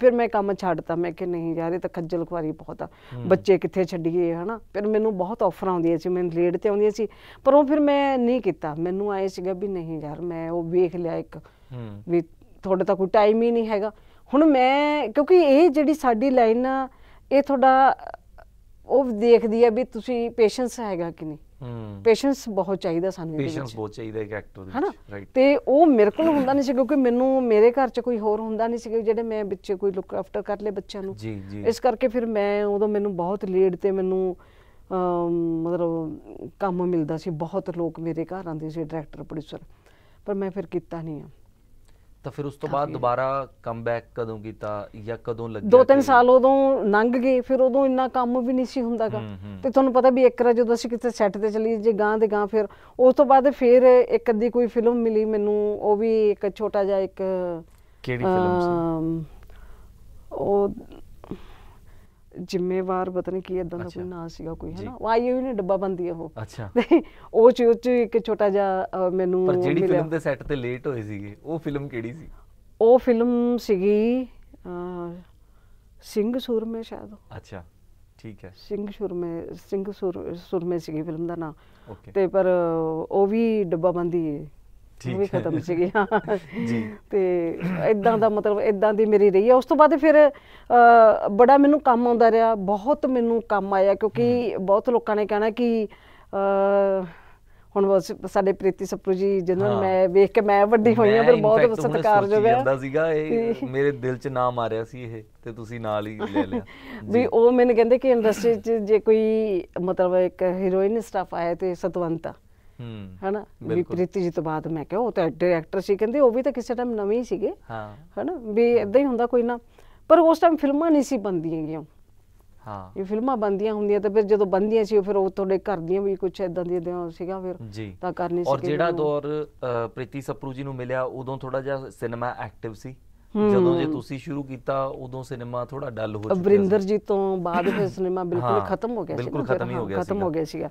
ਫਿਰ ਮੈਂ ਕੰਮ ਛੱਡਤਾ ਮੈਂ ਕਿ ਨਹੀਂ ਯਾਰ ਇਹ ਤਾਂ ਖੱਜਲ ਖੁਆਰੀ ਬਹੁਤ ਆ ਬੱਚੇ ਕਿੱਥੇ ਛੱਡੀਏ ਹਨਾ ਫਿਰ ਮੈਨੂੰ ਬਹੁਤ ਆਫਰ ਆਉਂਦੀਆਂ ਸੀ ਮੈਨੂੰ ਲੇਟ ਤੇ ਆਉਂਦੀਆਂ ਸੀ ਪਰ ਉਹ ਫਿਰ ਮੈਂ ਨਹੀਂ ਕੀਤਾ ਮੈਨੂੰ ਆਏ ਸੀਗਾ ਵੀ ਨਹੀਂ ਯਾਰ ਮੈਂ ਉਹ ਵੇਖ ਲਿਆ ਇੱਕ ਵੀ ਤੁਹਾਡੇ ਤਾਂ ਕੋਈ ਟਾਈਮ ਹੀ ਨਹੀਂ ਹੈਗਾ ਹੁਣ ਮੈਂ ਕਿਉਂਕਿ ਇਹ ਜਿਹੜੀ ਸਾਡੀ ਲਾਈਨ ਆ ਇਹ ਤੁਹਾਡਾ ਉਹ ਦੇਖਦੀ ਆ ਵੀ ਤੁਸੀਂ ਪੇਸ਼ੈਂਸ ਹੈਗਾ ਕਿ ਨਹੀਂ ਪੇਸ਼ੈਂਸ ਬਹੁਤ ਚਾਹੀਦਾ ਸਾਨੂੰ ਇਹਦੇ ਵਿੱਚ ਪੇਸ਼ੈਂਸ ਬਹੁਤ ਚਾਹੀਦਾ ਇੱਕ ਐਕਟਰ ਵਿੱਚ ਰਾਈਟ ਤੇ ਉਹ ਮੇਰੇ ਕੋਲ ਹੁੰਦਾ ਨਹੀਂ ਸੀ ਕਿਉਂਕਿ ਮੈਨੂੰ ਮੇਰੇ ਘਰ 'ਚ ਕੋਈ ਹੋਰ ਹੁੰਦਾ ਨਹੀਂ ਸੀ ਕਿ ਜਿਹੜੇ ਮੈਂ ਵਿੱਚ ਕੋਈ ਲੁੱਕ ਆਫਟਰ ਕਰ ਲੇ ਬੱਚਿਆਂ ਨੂੰ ਜੀ ਜੀ ਇਸ ਕਰਕੇ ਫਿਰ ਮੈਂ ਉਦੋਂ ਮੈਨੂੰ ਬਹੁਤ ਲੇਟ ਤੇ ਮੈਨੂੰ ਮਤਲਬ ਕੰਮ ਮਿਲਦਾ ਸੀ ਬਹੁਤ ਲੋਕ ਮੇਰੇ ਘਰ ਆਉਂਦੇ ਸੀ ਡਾਇਰੈਕਟਰ ਪ੍ਰੋਡਿਊਸਰ ਪਰ ਮੈਂ ਫਿਰ ਕੀਤਾ ਨਹੀਂ ਆ ਤਾਂ ਫਿਰ ਉਸ ਤੋਂ ਬਾਅਦ ਦੁਬਾਰਾ ਕਮਬੈਕ ਕਦੋਂ ਕੀਤਾ ਜਾਂ ਕਦੋਂ ਲੱਗਿਆ ਦੋ ਤਿੰਨ ਸਾਲ ਉਦੋਂ ਲੰਘ ਗਏ ਫਿਰ ਉਦੋਂ ਇੰਨਾ ਕੰਮ ਵੀ ਨਹੀਂ ਸੀ ਹੁੰਦਾਗਾ ਤੇ ਤੁਹਾਨੂੰ ਪਤਾ ਵੀ ਇੱਕ ਵਾਰ ਜਦੋਂ ਅਸੀਂ ਕਿਤੇ ਸੈੱਟ ਤੇ ਚਲੀ ਜੇ ਗਾਂ ਦੇ ਗਾਂ ਫਿਰ ਉਸ ਤੋਂ ਬਾਅਦ ਫਿਰ ਇੱਕ ਅੱਧੀ ਕੋਈ ਫਿਲਮ ਮਿਲੀ ਮੈਨੂੰ ਉਹ ਵੀ ਇੱਕ ਛੋਟਾ ਜਿਹਾ ਇੱਕ ਕਿਹੜੀ ਫਿਲਮ ਸੀ ਉਹ ਜ਼ਿੰਮੇਵਾਰ ਪਤਾ ਨਹੀਂ ਕੀ ਇਦਾਂ ਦਾ ਕੋਈ ਨਾਂ ਸੀਗਾ ਕੋਈ ਹੈ ਨਾ ਵਾਈ ਆਈਓ ਨੇ ਡੱਬਾ ਬੰਦੀ ਉਹ ਅੱਛਾ ਉਹ ਚ ਉਹ ਚ ਇੱਕ ਛੋਟਾ ਜਿਹਾ ਮੈਨੂੰ ਪਰ ਜਿਹੜੀ ਫਿਲਮ ਦੇ ਸੈੱਟ ਤੇ ਲੇਟ ਹੋਏ ਸੀਗੇ ਉਹ ਫਿਲਮ ਕਿਹੜੀ ਸੀ ਉਹ ਫਿਲਮ ਸੀਗੀ ਸਿੰਘ ਸੁਰਮੇ ਸ਼ਾਇਦ ਅੱਛਾ ਠੀਕ ਹੈ ਸਿੰਘ ਸੁਰਮੇ ਸਿੰਘ ਸੁਰਮੇ ਸੀਗੀ ਫਿਲਮ ਦਾ ਨਾਮ ਤੇ ਪਰ ਉਹ ਵੀ ਡੱਬਾ ਬੰਦੀ ਉਹ ਵੀ ਖਤਮ ਸੀਗੀ ਜੀ ਤੇ ਇਦਾਂ ਦਾ ਮਤਲਬ ਇਦਾਂ ਦੀ ਮੇਰੀ ਰਹੀ ਹੈ ਉਸ ਤੋਂ ਬਾਅਦ ਫਿਰ ਬੜਾ ਮੈਨੂੰ ਕੰਮ ਆਉਂਦਾ ਰਿਹਾ ਬਹੁਤ ਮੈਨੂੰ ਕੰਮ ਆਇਆ ਕਿਉਂਕਿ ਬਹੁਤ ਲੋਕਾਂ ਨੇ ਕਹਿਣਾ ਕਿ ਹੁਣ ਸਾਡੇ ਪ੍ਰੀਤੀ ਸਪਰੂ ਜੀ ਜਿਹਨਾਂ ਮੈਂ ਵੇਖ ਕੇ ਮੈਂ ਵੱਡੀ ਹੋਈ ਆ ਪਰ ਬਹੁਤ ਸਤਿਕਾਰਯੋਗ ਹੈ ਜਾਂਦਾ ਸੀਗਾ ਇਹ ਮੇਰੇ ਦਿਲ 'ਚ ਨਾਮ ਆ ਰਿਹਾ ਸੀ ਇਹ ਤੇ ਤੁਸੀਂ ਨਾਲ ਹੀ ਲੈ ਲਿਆ ਵੀ ਉਹ ਮੈਨੂੰ ਕਹਿੰਦੇ ਕਿ ਇੰਡਸਟਰੀ 'ਚ ਜੇ ਕੋਈ ਮਤਲਬ ਇੱਕ ਹੀਰੋਇਨ ਸਟਾਫ ਆਇਆ ਤੇ ਸਤਵੰਤਾ ਹਣਾ ਵੀ ਪ੍ਰੀਤੀ ਜੀ ਤੋਂ ਬਾਅਦ ਮੈਂ ਕਿਹਾ ਉਹ ਤਾਂ ਡਾਇਰੈਕਟਰ ਸੀ ਕਹਿੰਦੇ ਉਹ ਵੀ ਤਾਂ ਕਿਸੇ ਟਾਈਮ ਨਵੇਂ ਹੀ ਸੀਗੇ ਹਾਂ ਹਣਾ ਵੀ ਇਦਾਂ ਹੀ ਹੁੰਦਾ ਕੋਈ ਨਾ ਪਰ ਉਸ ਟਾਈਮ ਫਿਲਮਾਂ ਨਹੀਂ ਸੀ ਬੰਦੀਆਂ ਗਿਆ ਹਾਂ ਇਹ ਫਿਲਮਾਂ ਬੰਦੀਆਂ ਹੁੰਦੀਆਂ ਤਾਂ ਫਿਰ ਜਦੋਂ ਬੰਦੀਆਂ ਸੀ ਫਿਰ ਉਹ ਤੁਹਾਡੇ ਘਰ ਦੀਆਂ ਵੀ ਕੁਝ ਦੀਆਂ ਦੀ ਸੀਗਾ ਫਿਰ ਤਾਂ ਕਰਨੀ ਸੀ ਔਰ ਜਿਹੜਾ ਦੌਰ ਪ੍ਰੀਤੀ ਸਪਰੂ ਜੀ ਨੂੰ ਮਿਲਿਆ ਉਦੋਂ ਥੋੜਾ ਜਿਹਾ ਸਿਨੇਮਾ ਐਕਟਿਵ ਸੀ ਜਦੋਂ ਜੇ ਤੁਸੀਂ ਸ਼ੁਰੂ ਕੀਤਾ ਉਦੋਂ ਸਿਨੇਮਾ ਥੋੜਾ ਡਲ ਹੋ ਚੁੱਕਿਆ ਸੀ ਅਬਰਿੰਦਰ ਜੀ ਤੋਂ ਬਾਅਦ ਫਿਰ ਸਿਨੇਮਾ ਬਿਲਕੁਲ ਖਤਮ ਹੋ ਗਿਆ ਸੀ ਬਿਲਕੁਲ ਖਤਮ ਹੀ ਹੋ ਗਿਆ ਸੀ ਖਤਮ ਹੋ ਗਿਆ ਸੀਗਾ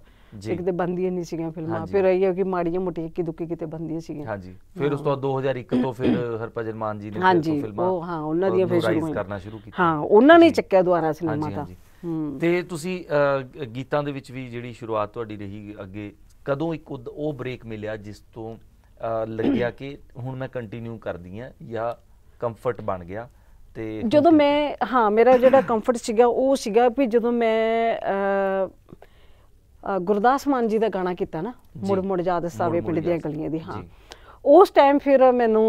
ਇੱਕ ਤੇ ਬੰਦੀਆਂ ਨਹੀਂ ਸੀਗੀਆਂ ਫਿਲਮਾਂ ਫਿਰ ਆਈ ਹੈ ਕਿ ਮਾੜੀਆਂ ਮੋਟੀਆਂ ਕਿ ਦੁੱਕੀ ਕਿਤੇ ਬੰਦੀਆਂ ਸੀਗੀਆਂ ਹਾਂਜੀ ਫਿਰ ਉਸ ਤੋਂ 2001 ਤੋਂ ਫਿਰ ਹਰਪਜਨ ਮਾਨ ਜੀ ਨੇ ਫਿਰ ਫਿਲਮਾਂ ਉਹ ਹਾਂ ਉਹਨਾਂ ਦੀਆਂ ਫਿਰ ਸ਼ੁਰੂ ਕਰਨਾ ਸ਼ੁਰੂ ਕੀਤੀ ਹਾਂ ਉਹਨਾਂ ਨੇ ਚੱਕਿਆ ਦੁਆਰਾ ਸਿਨੇਮਾ ਦਾ ਤੇ ਤੁਸੀਂ ਗੀਤਾਂ ਦੇ ਵਿੱਚ ਵੀ ਜਿਹੜੀ ਸ਼ੁਰੂਆਤ ਤੁਹਾਡੀ ਰਹੀ ਅੱਗੇ ਕਦੋਂ ਇੱਕ ਉਹ ਬ੍ਰੇਕ ਮਿਲਿਆ ਜਿਸ ਤੋਂ ਲੱਗਿਆ ਕਿ ਹੁਣ ਮੈਂ ਕੰਟੀਨਿਊ ਕਰਦੀ ਆ ਜਾਂ ਕੰਫਰਟ ਬਣ ਗਿਆ ਤੇ ਜਦੋਂ ਮੈਂ ਹਾਂ ਮੇਰਾ ਜਿਹੜਾ ਕੰਫਰਟ ਸੀਗਾ ਉਹ ਸੀਗਾ ਵੀ ਜਦੋਂ ਮੈਂ ਗੁਰਦਾਸ ਮਾਨ ਜੀ ਦਾ ਗਾਣਾ ਕੀਤਾ ਨਾ ਮੁੜ ਮੁੜ ਯਾਦ ਸਾਵੇ ਪਿੰਡ ਦੀਆਂ ਗਲੀਆਂ ਦੀ ਹਾਂ ਉਸ ਟਾਈਮ ਫਿਰ ਮੈਨੂੰ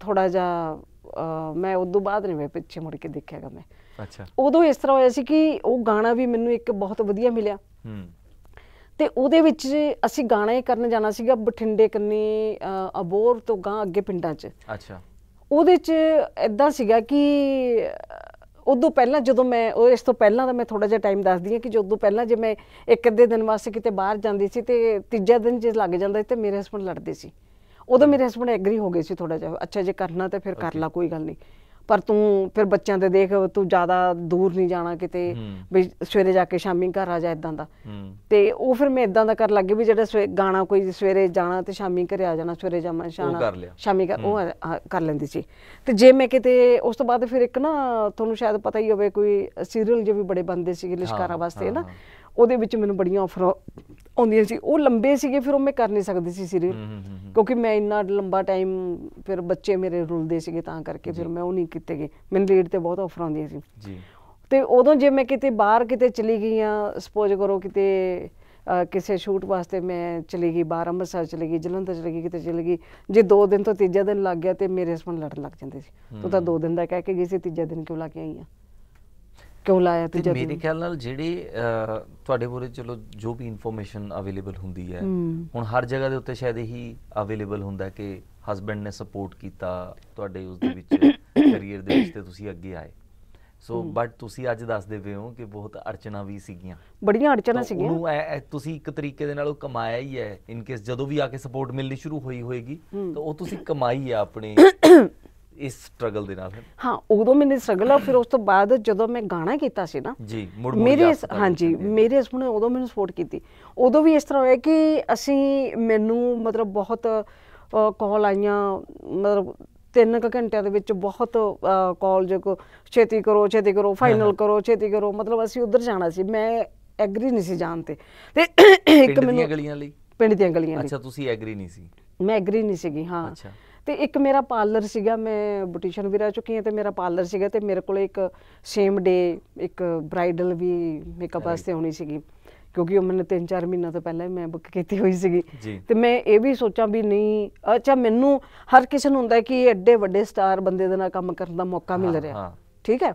ਥੋੜਾ ਜਿਹਾ ਮੈਂ ਉਸ ਤੋਂ ਬਾਅਦ ਨਹੀਂ ਮੈਂ ਪਿੱਛੇ ਮੁੜ ਕੇ ਦੇਖਿਆਗਾ ਮੈਂ ਅੱਛਾ ਉਦੋਂ ਇਸ ਤਰ੍ਹਾਂ ਹੋਇਆ ਸੀ ਕਿ ਉਹ ਗਾਣਾ ਵੀ ਮੈਨੂੰ ਇੱਕ ਬਹੁਤ ਵਧੀਆ ਮਿਲਿਆ ਹੂੰ ਤੇ ਉਹਦੇ ਵਿੱਚ ਅਸੀਂ ਗਾਣਾ ਹੀ ਕਰਨ ਜਾਣਾ ਸੀਗਾ ਬਠਿੰਡੇ ਕੰਨੀ ਅਬੋਰ ਤੋਂ ਗਾਂ ਅੱਗੇ ਪਿੰਡਾਂ 'ਚ ਅੱਛਾ ਉਹਦੇ 'ਚ ਇਦਾਂ ਸੀਗਾ ਕਿ ਉਦੋਂ ਪਹਿਲਾਂ ਜਦੋਂ ਮੈਂ ਉਹ ਇਸ ਤੋਂ ਪਹਿਲਾਂ ਦਾ ਮੈਂ ਥੋੜਾ ਜਿਹਾ ਟਾਈਮ ਦੱਸਦੀ ਹਾਂ ਕਿ ਜਦੋਂ ਪਹਿਲਾਂ ਜੇ ਮੈਂ ਇੱਕ ਅੱਧੇ ਦਿਨ ਵਾਸਤੇ ਕਿਤੇ ਬਾਹਰ ਜਾਂਦੀ ਸੀ ਤੇ ਤੀਜਾ ਦਿਨ ਜੇ ਲੱਗ ਜਾਂਦਾ ਤੇ ਮੇਰੇ ਹਸਬੰਡ ਲੜਦੇ ਸੀ ਉਦੋਂ ਮੇਰੇ ਹਸਬੰਡ ਐਗਰੀ ਹੋ ਗਏ ਸੀ ਥੋੜਾ ਜਿਹਾ ਅੱਛਾ ਜੇ ਕਰਨਾ ਤਾਂ ਫਿਰ ਕਰ ਲਾ ਕੋਈ ਗੱਲ ਨਹੀਂ ਪਰ ਤੂੰ ਫਿਰ ਬੱਚਿਆਂ ਤੇ ਦੇਖ ਤੂੰ ਜ਼ਿਆਦਾ ਦੂਰ ਨਹੀਂ ਜਾਣਾ ਕਿਤੇ ਵੀ ਸਵੇਰੇ ਜਾ ਕੇ ਸ਼ਾਮੀ ਘਰ ਆ ਜਾ ਇਦਾਂ ਦਾ ਤੇ ਉਹ ਫਿਰ ਮੈਂ ਇਦਾਂ ਦਾ ਕਰ ਲੱਗੇ ਵੀ ਜਿਹੜਾ ਗਾਣਾ ਕੋਈ ਸਵੇਰੇ ਜਾਣਾ ਤੇ ਸ਼ਾਮੀ ਘਰੇ ਆ ਜਾਣਾ ਸਵੇਰੇ ਜਾਣਾ ਸ਼ਾਣਾ ਸ਼ਾਮੀ ਕਰ ਉਹ ਕਰ ਲੈਂਦੀ ਸੀ ਤੇ ਜੇ ਮੈਂ ਕਿਤੇ ਉਸ ਤੋਂ ਬਾਅਦ ਫਿਰ ਇੱਕ ਨਾ ਤੁਹਾਨੂੰ ਸ਼ਾਇਦ ਪਤਾ ਹੀ ਹੋਵੇ ਕੋਈ ਸੀਰੀਅਲ ਜਿਹੇ ਵੀ ਬੜੇ ਬੰਦੇ ਸੀਗੇ ਲਿਸ਼ਕਾਰਾ ਵਾਸਤੇ ਨਾ ਉਹਦੇ ਵਿੱਚ ਮੈਨੂੰ ਬੜੀਆਂ ਆਫਰ ਆਉਂਦੀਆਂ ਸੀ ਉਹ ਲੰਬੇ ਸੀਗੇ ਫਿਰ ਉਹ ਮੈਂ ਕਰ ਨਹੀਂ ਸਕਦੀ ਸੀ ਸੀਰੀਅਲ ਕਿਉਂਕਿ ਮੈਂ ਇੰਨਾ ਲੰਬਾ ਟਾਈਮ ਫਿਰ ਬੱਚੇ ਮੇਰੇ ਰੁਲਦੇ ਸੀਗੇ ਤਾਂ ਕਰਕੇ ਫਿਰ ਮੈਂ ਉਹ ਨਹੀਂ ਕੀਤੇ ਗਏ ਮੈਨੂੰ ਲੇਟ ਤੇ ਬਹੁਤ ਆਫਰ ਆਉਂਦੀਆਂ ਸੀ ਜੀ ਤੇ ਉਦੋਂ ਜੇ ਮੈਂ ਕਿਤੇ ਬਾਹਰ ਕਿਤੇ ਚਲੀ ਗਈ ਆ ਸਪੋਜ਼ ਕਰੋ ਕਿਤੇ ਕਿਸੇ ਸ਼ੂਟ ਵਾਸਤੇ ਮੈਂ ਚਲੀ ਗਈ ਬਾਹਰ ਅੰਮ੍ਰਿਤਸਰ ਚਲੀ ਗਈ ਜਲੰਧਰ ਚਲੀ ਗਈ ਕਿਤੇ ਚਲੀ ਗਈ ਜੇ 2 ਦਿਨ ਤੋਂ ਤੀਜਾ ਦਿਨ ਲੱਗ ਗਿਆ ਤੇ ਮੇਰੇ ਹਸਬੰਦ ਲੜਨ ਲੱਗ ਜਾਂਦੇ ਸੀ ਤੂੰ ਤਾਂ 2 ਦਿਨ ਦਾ ਕਹਿ ਕੇ ਗਈ ਸੀ ਤੀਜਾ ਦਿਨ ਕਿਉਂ ਲਾ ਕੇ ਆਈ ਆ ਕਿਉਂ ਲਾਇਆ ਤੇ ਜਦ ਮੇਰੇ ਖਿਆਲ ਨਾਲ ਜਿਹੜੇ ਤੁਹਾਡੇ ਕੋਲੇ ਚਲੋ ਜੋ ਵੀ ਇਨਫੋਰਮੇਸ਼ਨ ਅਵੇਲੇਬਲ ਹੁੰਦੀ ਹੈ ਹੁਣ ਹਰ ਜਗ੍ਹਾ ਦੇ ਉੱਤੇ ਸ਼ਾਇਦ ਇਹੀ ਅਵੇਲੇਬਲ ਹੁੰਦਾ ਕਿ ਹਸਬੰਡ ਨੇ ਸਪੋਰਟ ਕੀਤਾ ਤੁਹਾਡੇ ਉਸ ਦੇ ਵਿੱਚ ਕੈਰੀਅਰ ਦੇ ਵਿੱਚ ਤੇ ਤੁਸੀਂ ਅੱਗੇ ਆਏ ਸੋ ਬਟ ਤੁਸੀਂ ਅੱਜ ਦੱਸਦੇ ਪਏ ਹੋ ਕਿ ਬਹੁਤ ਅੜਚਣਾ ਵੀ ਸੀਗੀਆਂ ਬੜੀਆਂ ਅੜਚਣਾ ਸੀਗੀਆਂ ਉਹ ਤੁਸੀਂ ਇੱਕ ਤਰੀਕੇ ਦੇ ਨਾਲ ਉਹ ਕਮਾਇਆ ਹੀ ਹੈ ਇਨ ਕੇਸ ਜਦੋਂ ਵੀ ਆ ਕੇ ਸਪੋਰਟ ਮਿਲਣੀ ਸ਼ੁਰੂ ਹੋਈ ਹੋਏਗੀ ਤਾਂ ਉਹ ਤੁਸੀਂ ਕਮਾਈ ਆ ਆਪਣੇ ਇਸ ਸਟਰਗਲ ਦੇ ਨਾਲ ਹਾਂ ਉਦੋਂ ਮੈਨੇ ਸਟਰਗਲ ਆ ਫਿਰ ਉਸ ਤੋਂ ਬਾਅਦ ਜਦੋਂ ਮੈਂ ਗਾਣਾ ਕੀਤਾ ਸੀ ਨਾ ਜੀ ਮੁੜ ਮੁੜ ਮੇਰੇ ਹਾਂਜੀ ਮੇਰੇ ਇਸ ਨੇ ਉਦੋਂ ਮੈਨੂੰ ਸਪੋਰਟ ਕੀਤੀ ਉਦੋਂ ਵੀ ਇਸ ਤਰ੍ਹਾਂ ਹੋਇਆ ਕਿ ਅਸੀਂ ਮੈਨੂੰ ਮਤਲਬ ਬਹੁਤ ਕਾਲ ਆਈਆਂ ਮਤਲਬ ਤਿੰਨ ਕ ਘੰਟਿਆਂ ਦੇ ਵਿੱਚ ਬਹੁਤ ਕਾਲ ਜੋ ਛੇਤੀ ਕਰੋ ਛੇਤੀ ਕਰੋ ਫਾਈਨਲ ਕਰੋ ਛੇਤੀ ਕਰੋ ਮਤਲਬ ਅਸੀਂ ਉਧਰ ਜਾਣਾ ਸੀ ਮੈਂ ਐਗਰੀ ਨਹੀਂ ਸੀ ਜਾਣ ਤੇ ਤੇ ਇੱਕ ਮੈਨੂੰ ਪਿੰਡ ਦੀਆਂ ਗਲੀਆਂ ਲਈ ਪਿੰਡ ਦੀਆਂ ਗਲੀਆਂ ਲਈ ਅੱਛਾ ਤੁਸੀਂ ਐਗਰੀ ਨਹੀਂ ਸੀ ਮੈਂ ਐਗਰੀ ਨਹੀਂ ਸੀਗੀ ਹਾਂ ਅੱਛਾ ਤੇ ਇੱਕ ਮੇਰਾ ਪਾਰਲਰ ਸੀਗਾ ਮੈਂ ਬੁਟੀਸ਼ਨ ਵੀ ਰਹਿ ਚੁੱਕੀ ਹਾਂ ਤੇ ਮੇਰਾ ਪਾਰਲਰ ਸੀਗਾ ਤੇ ਮੇਰੇ ਕੋਲ ਇੱਕ ਸੇਮ ਡੇ ਇੱਕ ਬ੍ਰਾਈਡਲ ਵੀ ਮੇਕਅਪ ਵਾਸਤੇ ਹੋਣੀ ਸੀਗੀ ਕਿਉਂਕਿ ਉਹ ਮੈਨੂੰ 3-4 ਮਹੀਨਾ ਤੋਂ ਪਹਿਲਾਂ ਹੀ ਮੈਂ ਬੁੱਕ ਕੀਤੀ ਹੋਈ ਸੀਗੀ ਤੇ ਮੈਂ ਇਹ ਵੀ ਸੋਚਾਂ ਵੀ ਨਹੀਂ ਅੱਛਾ ਮੈਨੂੰ ਹਰ ਕਿਸੇ ਨੂੰ ਹੁੰਦਾ ਕਿ ਐਡੇ ਵੱਡੇ ਸਟਾਰ ਬੰਦੇ ਦੇ ਨਾਲ ਕੰਮ ਕਰਨ ਦਾ ਮੌਕਾ ਮਿਲ ਰਿਹਾ ਠੀਕ ਹੈ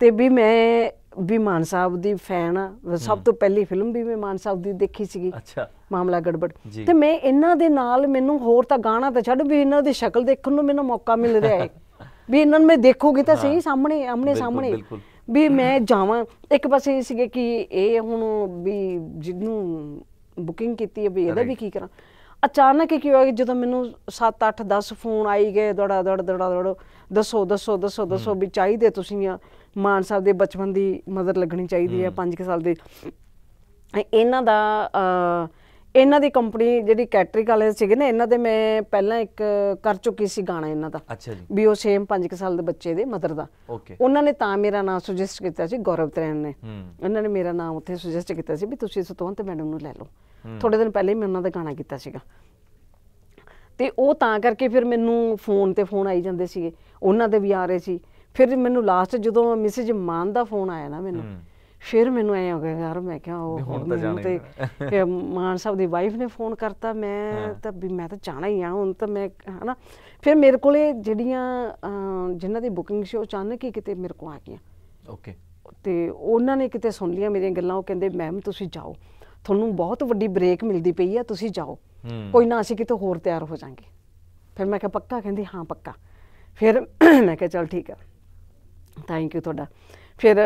ਤੇ ਵੀ ਮੈਂ ਵੀ ਮਾਨ ਸਾਹਿਬ ਦੀ ਫੈਨ ਆ ਸਭ ਤੋਂ ਪਹਿਲੀ ਫਿਲਮ ਵੀ ਮੈਂ ਮਾਨ ਸਾਹਿਬ ਦੀ ਦੇਖੀ ਸੀਗੀ ਅੱਛਾ ਮਾਮਲਾ ਗੜਬੜ ਤੇ ਮੈਂ ਇਹਨਾਂ ਦੇ ਨਾਲ ਮੈਨੂੰ ਹੋਰ ਤਾਂ ਗਾਣਾ ਤਾਂ ਛੱਡ ਵੀ ਇਹਨਾਂ ਦੀ ਸ਼ਕਲ ਦੇਖਣ ਨੂੰ ਮੈਨੂੰ ਮੌਕਾ ਮਿਲ ਰਿਹਾ ਹੈ ਵੀ ਇਹਨਾਂ ਨੂੰ ਮੈਂ ਦੇਖੂਗੀ ਤਾਂ ਸਹੀ ਸਾਹਮਣੇ ਆਮਨੇ ਸਾਹਮਣੇ ਵੀ ਮੈਂ ਜਾਵਾਂ ਇੱਕ ਪਾਸੇ ਸੀਗੇ ਕਿ ਇਹ ਹੁਣ ਵੀ ਜਿਹਨੂੰ ਬੁਕਿੰਗ ਕੀਤੀ ਹੈ ਵੀ ਇਹਦਾ ਵੀ ਕੀ ਕਰਾਂ ਅਚਾਨਕ ਹੀ ਕੀ ਹੋਇਆ ਜਦੋਂ ਮੈਨੂੰ 7 8 10 ਫੋਨ ਆਈ ਗਏ ਦੜਾ ਦੜ ਦੜਾ ਦੜ ਦੱਸੋ ਦੱਸੋ ਦੱਸੋ ਦੱਸੋ ਵੀ ਚਾਹੀਦੇ ਤੁਸੀਂ ਆ ਮਾਨ ਸਾਹਿਬ ਦੇ ਬਚਪਨ ਦੀ ਮਦਰ ਲੱਗਣੀ ਚਾਹੀਦੀ ਹੈ 5 ਸਾਲ ਦੇ ਇਹਨਾਂ ਦਾ ਇਹਨਾਂ ਦੀ ਕੰਪਨੀ ਜਿਹੜੀ ਕੈਟਰਿਕ ਵਾਲੇ ਸੀਗੇ ਨਾ ਇਹਨਾਂ ਦੇ ਮੈਂ ਪਹਿਲਾਂ ਇੱਕ ਕਰ ਚੁੱਕੀ ਸੀ ਗਾਣਾ ਇਹਨਾਂ ਦਾ ਅੱਛਾ ਜੀ ਵੀ ਉਹ ਸੇਮ 5 ਸਾਲ ਦੇ ਬੱਚੇ ਦੇ ਮਦਰ ਦਾ ਓਕੇ ਉਹਨਾਂ ਨੇ ਤਾਂ ਮੇਰਾ ਨਾਮ ਸੁਜੈਸਟ ਕੀਤਾ ਸੀ ਗੌਰਵ ਤਰੈਨ ਨੇ ਉਹਨਾਂ ਨੇ ਮੇਰਾ ਨਾਮ ਉੱਥੇ ਸੁਜੈਸਟ ਕੀਤਾ ਸੀ ਵੀ ਤੁਸੀਂ ਸਤਵੰਤ ਮੈਡਮ ਨੂੰ ਲੈ ਲਓ ਥੋੜੇ ਦਿਨ ਪਹਿਲੇ ਮੈਂ ਉਹਨਾਂ ਦਾ ਗਾਣਾ ਕੀਤਾ ਸੀਗਾ ਤੇ ਉਹ ਤਾਂ ਕਰਕੇ ਫਿਰ ਮੈਨੂੰ ਫੋਨ ਤੇ ਫੋਨ ਆਈ ਜਾਂਦੇ ਸੀਗੇ ਉਹਨਾਂ ਦੇ ਵੀ ਆ ਰਹੇ ਸੀ ਫਿਰ ਮੈਨੂੰ ਲਾਸਟ ਜਦੋਂ ਮੈਸੇਜ ਮਾਨ ਦਾ ਫੋਨ ਆਇਆ ਨਾ ਮੈਨੂੰ ਫਿਰ ਮੈਨੂੰ ਐ ਹੋ ਗਿਆ ਯਾਰ ਮੈਂ ਕਿਹਾ ਉਹ ਹੁਣ ਤਾਂ ਜਾਣਾ ਤੇ ਮਾਨ ਸਾਹਿਬ ਦੀ ਵਾਈਫ ਨੇ ਫੋਨ ਕਰਤਾ ਮੈਂ ਤਾਂ ਵੀ ਮੈਂ ਤਾਂ ਜਾਣਾ ਹੀ ਆ ਹੁਣ ਤਾਂ ਮੈਂ ਹਨਾ ਫਿਰ ਮੇਰੇ ਕੋਲੇ ਜਿਹੜੀਆਂ ਜਿਨ੍ਹਾਂ ਦੀ ਬੁਕਿੰਗ ਸੀ ਉਹ ਅਚਾਨਕ ਹੀ ਕਿਤੇ ਮੇਰੇ ਕੋ ਆ ਗਈਆਂ ਓਕੇ ਤੇ ਉਹਨਾਂ ਨੇ ਕਿਤੇ ਸੁਣ ਲਿਆ ਮੇਰੀਆਂ ਗੱਲਾਂ ਉਹ ਕਹਿੰਦੇ ਮੈਮ ਤੁਸੀਂ ਜਾਓ ਤੁਹਾਨੂੰ ਬਹੁਤ ਵੱਡੀ ਬ੍ਰੇਕ ਮਿਲਦੀ ਪਈ ਆ ਤੁਸੀਂ ਜਾਓ ਕੋਈ ਨਾ ਅਸੀਂ ਕਿਤੇ ਹੋਰ ਤਿਆਰ ਹੋ ਜਾਾਂਗੇ ਫਿਰ ਮੈਂ ਕਿਹਾ ਪੱਕਾ ਕਹਿੰਦੀ ਹਾਂ ਪੱਕਾ ਫਿਰ ਮੈਂ ਕਿਹਾ ਚਲ ਠੀਕ ਆ ਥੈਂਕ ਯੂ ਤੁਹਾਡਾ ਫਿਰ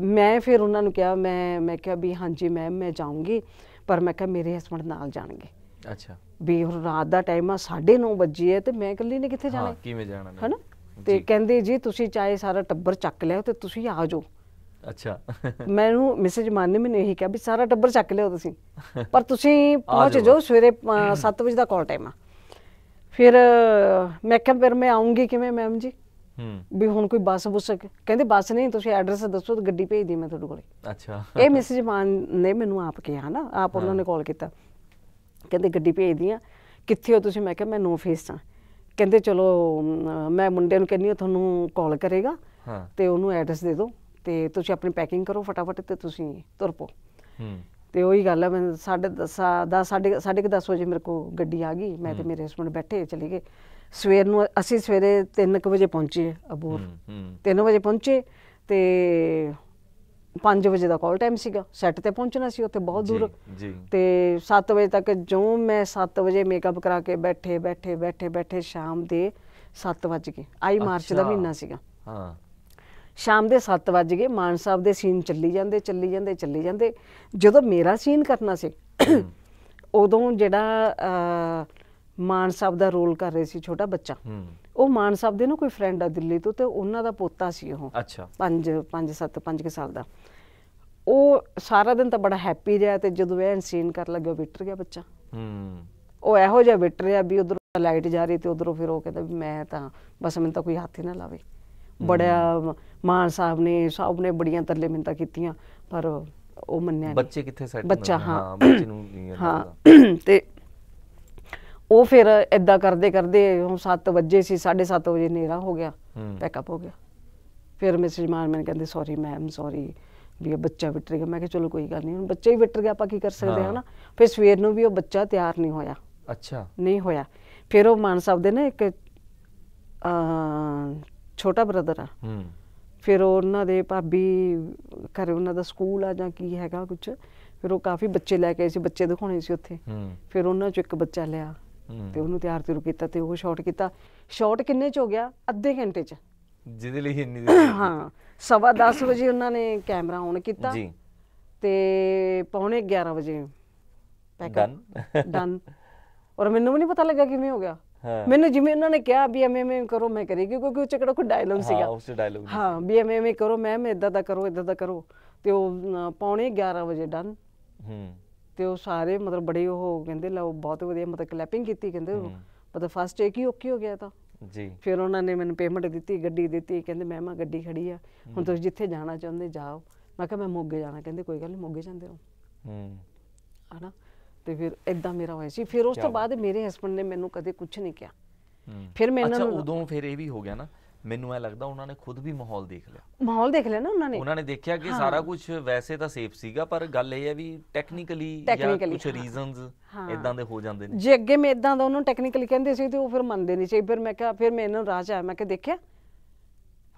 ਮੈਂ ਫਿਰ ਉਹਨਾਂ ਨੂੰ ਕਿਹਾ ਮੈਂ ਮੈਂ ਕਿਹਾ ਵੀ ਹਾਂਜੀ ਮੈਮ ਮੈਂ ਜਾਊਂਗੀ ਪਰ ਮੈਂ ਕਿਹਾ ਮੇਰੇ ਹਸਬੰਦ ਨਾਲ ਜਾਣਗੇ ਅੱਛਾ ਵੀ ਹੁਣ ਰਾਤ ਦਾ ਟਾਈਮ ਆ 9:30 ਵਜੇ ਹੈ ਤੇ ਮੈਂ ਇਕੱਲੀ ਨੇ ਕਿੱਥੇ ਜਾਣਾ ਕਿਵੇਂ ਜਾਣਾ ਹੈ ਹਨਾ ਤੇ ਕਹਿੰਦੇ ਜੀ ਤੁਸੀਂ ਚਾਹੇ ਸਾਰਾ ਟੱਬਰ ਚੱਕ ਲਿਓ ਤੇ ਤੁਸੀਂ ਆ ਜਾਓ ਅੱਛਾ ਮੈਨੂੰ ਮੈਸੇਜ ਮਾਨੇ ਨੇ ਮੈਨੂੰ ਇਹੀ ਕਿਹਾ ਵੀ ਸਾਰਾ ਟੱਬਰ ਚੱਕ ਲਿਓ ਤੁਸੀਂ ਪਰ ਤੁਸੀਂ ਪਹੁੰਚ ਜਾਓ ਸਵੇਰੇ 7 ਵਜੇ ਦਾ ਕਾਲ ਟਾਈਮ ਆ ਫਿਰ ਮੈਂ ਕਿਹਾ ਫਿਰ ਮੈਂ ਆਉਂਗੀ ਕਿਵੇਂ ਮੈਮ ਜੀ ਹੂੰ ਵੀ ਹੁਣ ਕੋਈ ਬੱਸ ਬੁੱਸ ਕਹਿੰਦੇ ਬੱਸ ਨਹੀਂ ਤੁਸੀਂ ਐਡਰੈਸ ਦੱਸੋ ਤੇ ਗੱਡੀ ਭੇਜ ਦੀ ਮੈਂ ਤੁਹਾਡੇ ਕੋਲੇ ਅੱਛਾ ਇਹ ਮੈਸੇਜ ਮਾਨ ਨੇ ਮੈਨੂੰ ਆਪ ਕਿਹਾ ਨਾ ਆਪ ਉਹਨਾਂ ਨੇ ਕਾਲ ਕੀਤਾ ਕਹਿੰਦੇ ਗੱਡੀ ਭੇਜ ਦੀਆਂ ਕਿੱਥੇ ਹੋ ਤੁਸੀਂ ਮੈਂ ਕਿਹਾ ਮੈਂ ਨੋ ਫੇਸ ਆ ਕਹਿੰਦੇ ਚਲੋ ਮੈਂ ਮੁੰਡੇ ਨੂੰ ਕਹਿੰਨੀ ਤੁਹਾਨੂੰ ਕਾਲ ਕਰੇਗਾ ਹਾਂ ਤੇ ਉਹਨੂੰ ਐਡਰੈਸ ਦੇ ਦਿਓ ਤੇ ਤੁਸੀਂ ਆਪਣੀ ਪੈਕਿੰਗ ਕਰੋ ਫਟਾਫਟ ਤੇ ਤੁਸੀਂ ਤੁਰ ਪੋ ਹੂੰ ਤੇ ਉਹੀ ਗੱਲ ਹੈ ਮੈਂ 10:30 10 10:30 ਵਜੇ ਮੇਰੇ ਕੋ ਗੱਡੀ ਆ ਗਈ ਮੈਂ ਤੇ ਮੇਰੇ ਹਸਬੰਡ ਬੈਠੇ ਚਲੇ ਗਏ ਸਵੇਰ ਨੂੰ ਅਸੀਂ ਸਵੇਰੇ 3:00 ਵਜੇ ਪਹੁੰਚੇ ਅਬੂਰ 3 ਵਜੇ ਪਹੁੰਚੇ ਤੇ 5 ਵਜੇ ਦਾ ਕਾਲ ਟਾਈਮ ਸੀਗਾ ਸੈੱਟ ਤੇ ਪਹੁੰਚਣਾ ਸੀ ਉੱਥੇ ਬਹੁਤ ਦੂਰ ਤੇ 7 ਵਜੇ ਤੱਕ ਜੋ ਮੈਂ 7 ਵਜੇ ਮੇਕਅਪ ਕਰਾ ਕੇ ਬੈਠੇ ਬੈਠੇ ਬੈਠੇ ਬੈਠੇ ਸ਼ਾਮ ਦੇ 7 ਵਜ ਗਏ ਆਈ ਮਾਰਚ ਦਾ ਮਹੀਨਾ ਸੀਗਾ ਹਾਂ ਸ਼ਾਮ ਦੇ 7 ਵਜ ਗਏ ਮਾਨ ਸਾਹਿਬ ਦੇ ਸੀਨ ਚੱਲੀ ਜਾਂਦੇ ਚੱਲੀ ਜਾਂਦੇ ਚੱਲੀ ਜਾਂਦੇ ਜਦੋਂ ਮੇਰਾ ਸੀਨ ਕਰਨਾ ਸੀ ਉਦੋਂ ਜਿਹੜਾ ਮਾਨ ਸਾਹਿਬ ਦਾ ਰੋਲ ਕਰ ਰਹੇ ਸੀ ਛੋਟਾ ਬੱਚਾ ਉਹ ਮਾਨ ਸਾਹਿਬ ਦੇ ਨਾ ਕੋਈ ਫਰੈਂਡ ਆ ਦਿੱਲੀ ਤੋਂ ਤੇ ਉਹਨਾਂ ਦਾ ਪੋਤਾ ਸੀ ਉਹ ਅੱਛਾ 5 5 7 5 ਕੇ ਸਾਲ ਦਾ ਉਹ ਸਾਰਾ ਦਿਨ ਤਾਂ ਬੜਾ ਹੈਪੀ ਰਿਹਾ ਤੇ ਜਦੋਂ ਇਹ ਸੀਨ ਕਰ ਲੱਗਿਆ ਵਿਟਰ ਗਿਆ ਬੱਚਾ ਹੂੰ ਉਹ ਇਹੋ ਜਿਹਾ ਵਿਟਰ ਰਿਹਾ ਵੀ ਉਧਰ ਲਾਈਟ ਜਾ ਰਹੀ ਤੇ ਉਧਰੋਂ ਫਿਰ ਉਹ ਕਹਿੰਦਾ ਵੀ ਮੈਂ ਤਾਂ ਬਸ ਮੈਨੂੰ ਤਾਂ ਕੋਈ ਹੱਥ ਹੀ ਨਾ ਲਾਵੇ ਬੜਾ ਮਾਨ ਸਾਹਿਬ ਨੇ ਸਭ ਨੇ ਬੜੀਆਂ ਤਰਲੇ ਮਿੰਤਾ ਕੀਤੀਆਂ ਪਰ ਉਹ ਮੰਨਿਆ ਨਹੀਂ ਬੱਚੇ ਕਿੱਥੇ ਸੈੱਟ ਬੱਚਾ ਹਾਂ ਬੱਚੇ ਨੂੰ ਨਹੀਂ ਹਾਂ ਤੇ ਉਹ ਫਿਰ ਇਦਾਂ ਕਰਦੇ ਕਰਦੇ ਹੁਣ 7 ਵਜੇ ਸੀ 7:30 ਵਜੇ ਨੇਰਾ ਹੋ ਗਿਆ ਪੈਕਅਪ ਹੋ ਗਿਆ ਫਿਰ ਮੈਸੇਜ ਮਾਰ ਮੈਂ ਕਹਿੰਦੇ ਸੌਰੀ ਮੈਮ ਸੌਰੀ ਵੀ ਇਹ ਬੱਚਾ ਵਿਟਰ ਗਿਆ ਮੈਂ ਕਿਹਾ ਚਲੋ ਕੋਈ ਗੱਲ ਨਹੀਂ ਹੁਣ ਬੱਚਾ ਹੀ ਵਿਟਰ ਗਿਆ ਆਪਾਂ ਕੀ ਕਰ ਸਕਦੇ ਹਾਂ ਨਾ ਫਿਰ ਸਵੇਰ ਨੂੰ ਵੀ ਉਹ ਬੱਚਾ ਤਿਆਰ ਨਹੀਂ ਹੋਇਆ ਅੱਛਾ ਨਹੀਂ ਹੋਇਆ ਫਿਰ ਉਹ ਮਾਨ ਸਾਹਿਬ ਦੇ ਨਾ ਇੱਕ ਆ ਛੋਟਾ ਬ੍ਰਦਰ ਆ ਹੂੰ ਫਿਰ ਉਹਨਾਂ ਦੇ ਭਾਬੀ ਘਰ ਉਹਨਾਂ ਦਾ ਸਕੂਲ ਆ ਜਾਂ ਕੀ ਹੈਗਾ ਕੁਝ ਫਿਰ ਉਹ ਕਾਫੀ ਬੱਚੇ ਲੈ ਕੇ ਆਏ ਸੀ ਬੱਚੇ ਦਿਖਾਉਣੇ ਸੀ ਉੱਥੇ ਫਿਰ ਉਹਨਾਂ ਚੋਂ ਇੱਕ ਬੱਚਾ ਲਿਆ ਤੇ ਉਹਨੂੰ ਤਿਆਰ ਤਿਰ ਕੀਤਾ ਤੇ ਉਹ ਸ਼ਾਰਟ ਕੀਤਾ ਸ਼ਾਰਟ ਕਿੰਨੇ ਚ ਹੋ ਗਿਆ ਅੱਧੇ ਘੰਟੇ ਚ ਜਿਹਦੇ ਲਈ ਇੰਨੀ ਦੇਰ ਹਾਂ ਸਵਾ 10 ਵਜੇ ਉਹਨਾਂ ਨੇ ਕੈਮਰਾ ਆਨ ਕੀਤਾ ਜੀ ਤੇ ਪੌਣੇ 11 ਵਜੇ ਡਨ ਡਨ ਔਰ ਮੈਨੂੰ ਵੀ ਨਹੀਂ ਪਤਾ ਲੱਗਾ ਕਿਵੇਂ ਹੋ ਗਿਆ ਮੈਨੂੰ ਜਿਵੇਂ ਉਹਨਾਂ ਨੇ ਕਿਹਾ ਵੀ ਐਵੇਂ ਐਵੇਂ ਕਰੋ ਮੈਂ ਕਰੇਗੀ ਕਿਉਂਕਿ ਉਹ ਚਕੜਾ ਕੋਈ ਡਾਇਲੋਗ ਸੀਗਾ ਹਾਂ ਉਸ ਡਾਇਲੋਗ ਹਾਂ ਵੀ ਐਵੇਂ ਐਵੇਂ ਕਰੋ ਮੈਮ ਇਦਾਂ ਦਾ ਕਰੋ ਇਦਾਂ ਦਾ ਕਰੋ ਤੇ ਉਹ ਪੌਣੇ 11 ਵਜੇ ਡਨ ਹੂੰ ਤੇ ਉਹ ਸਾਰੇ ਮਤਲਬ ਬੜੇ ਉਹ ਕਹਿੰਦੇ ਲਓ ਬਹੁਤ ਵਧੀਆ ਮਤਲਬ ਕਲੈਪਿੰਗ ਕੀਤੀ ਕਹਿੰਦੇ ਮਤਲਬ ਫਸਟ ਟੇਕ ਹੀ ਓਕੇ ਹੋ ਗਿਆ ਤਾਂ ਜੀ ਫਿਰ ਉਹਨਾਂ ਨੇ ਮੈਨੂੰ ਪੇਮੈਂਟ ਦਿੱਤੀ ਗੱਡੀ ਦਿੱਤੀ ਕਹਿੰਦੇ ਮੈਂ ਮਾ ਗੱਡੀ ਖੜੀ ਆ ਹੁਣ ਤੁਸੀਂ ਜਿੱਥੇ ਜਾਣਾ ਚਾਹੁੰਦੇ ਜਾਓ ਮੈਂ ਕਿਹਾ ਮੈਂ ਮੋਗੇ ਜਾਣਾ ਕਹਿੰਦੇ ਕੋਈ ਗੱਲ ਨਹੀਂ ਮੋਗੇ ਜਾਂਦੇ ਹੋ ਹਾਂ ਹਨਾ ਤੇ ਫਿਰ ਇਦਾਂ ਮੇਰਾ ਹੋਇਆ ਸੀ ਫਿਰ ਉਸ ਤੋਂ ਬਾਅਦ ਮੇਰੇ ਹਸਬੰਦ ਨੇ ਮੈਨੂੰ ਕਦੇ ਕੁਝ ਨਹੀਂ ਕਿਹਾ ਫਿਰ ਮੈਂ ਇਹਨਾਂ ਨੂੰ ਉਦੋਂ ਫਿਰ ਇਹ ਵੀ ਹੋ ਗਿਆ ਨਾ ਮੈਨੂੰ ਇਹ ਲੱਗਦਾ ਉਹਨਾਂ ਨੇ ਖੁਦ ਵੀ ਮਾਹੌਲ ਦੇਖ ਲਿਆ ਮਾਹੌਲ ਦੇਖ ਲਿਆ ਨਾ ਉਹਨਾਂ ਨੇ ਉਹਨਾਂ ਨੇ ਦੇਖਿਆ ਕਿ ਸਾਰਾ ਕੁਝ ਵੈਸੇ ਤਾਂ ਸੇਫ ਸੀਗਾ ਪਰ ਗੱਲ ਇਹ ਹੈ ਵੀ ਟੈਕਨੀਕਲੀ ਜਾਂ ਕੁਝ ਰੀਜ਼ਨਸ ਇਦਾਂ ਦੇ ਹੋ ਜਾਂਦੇ ਨੇ ਜੇ ਅੱਗੇ ਮੈਂ ਇਦਾਂ ਦਾ ਉਹਨੂੰ ਟੈਕਨੀਕਲੀ ਕਹਿੰਦੇ ਸੀ ਤੇ ਉਹ ਫਿਰ ਮੰਨਦੇ ਨਹੀਂ ਸੀ ਫਿਰ ਮੈਂ ਕਿਹਾ ਫਿਰ ਮੈਂ ਇਹਨਾਂ ਨੂੰ ਰਾਹ ਆਇਆ ਮੈਂ ਕਿਹਾ ਦੇਖਿਆ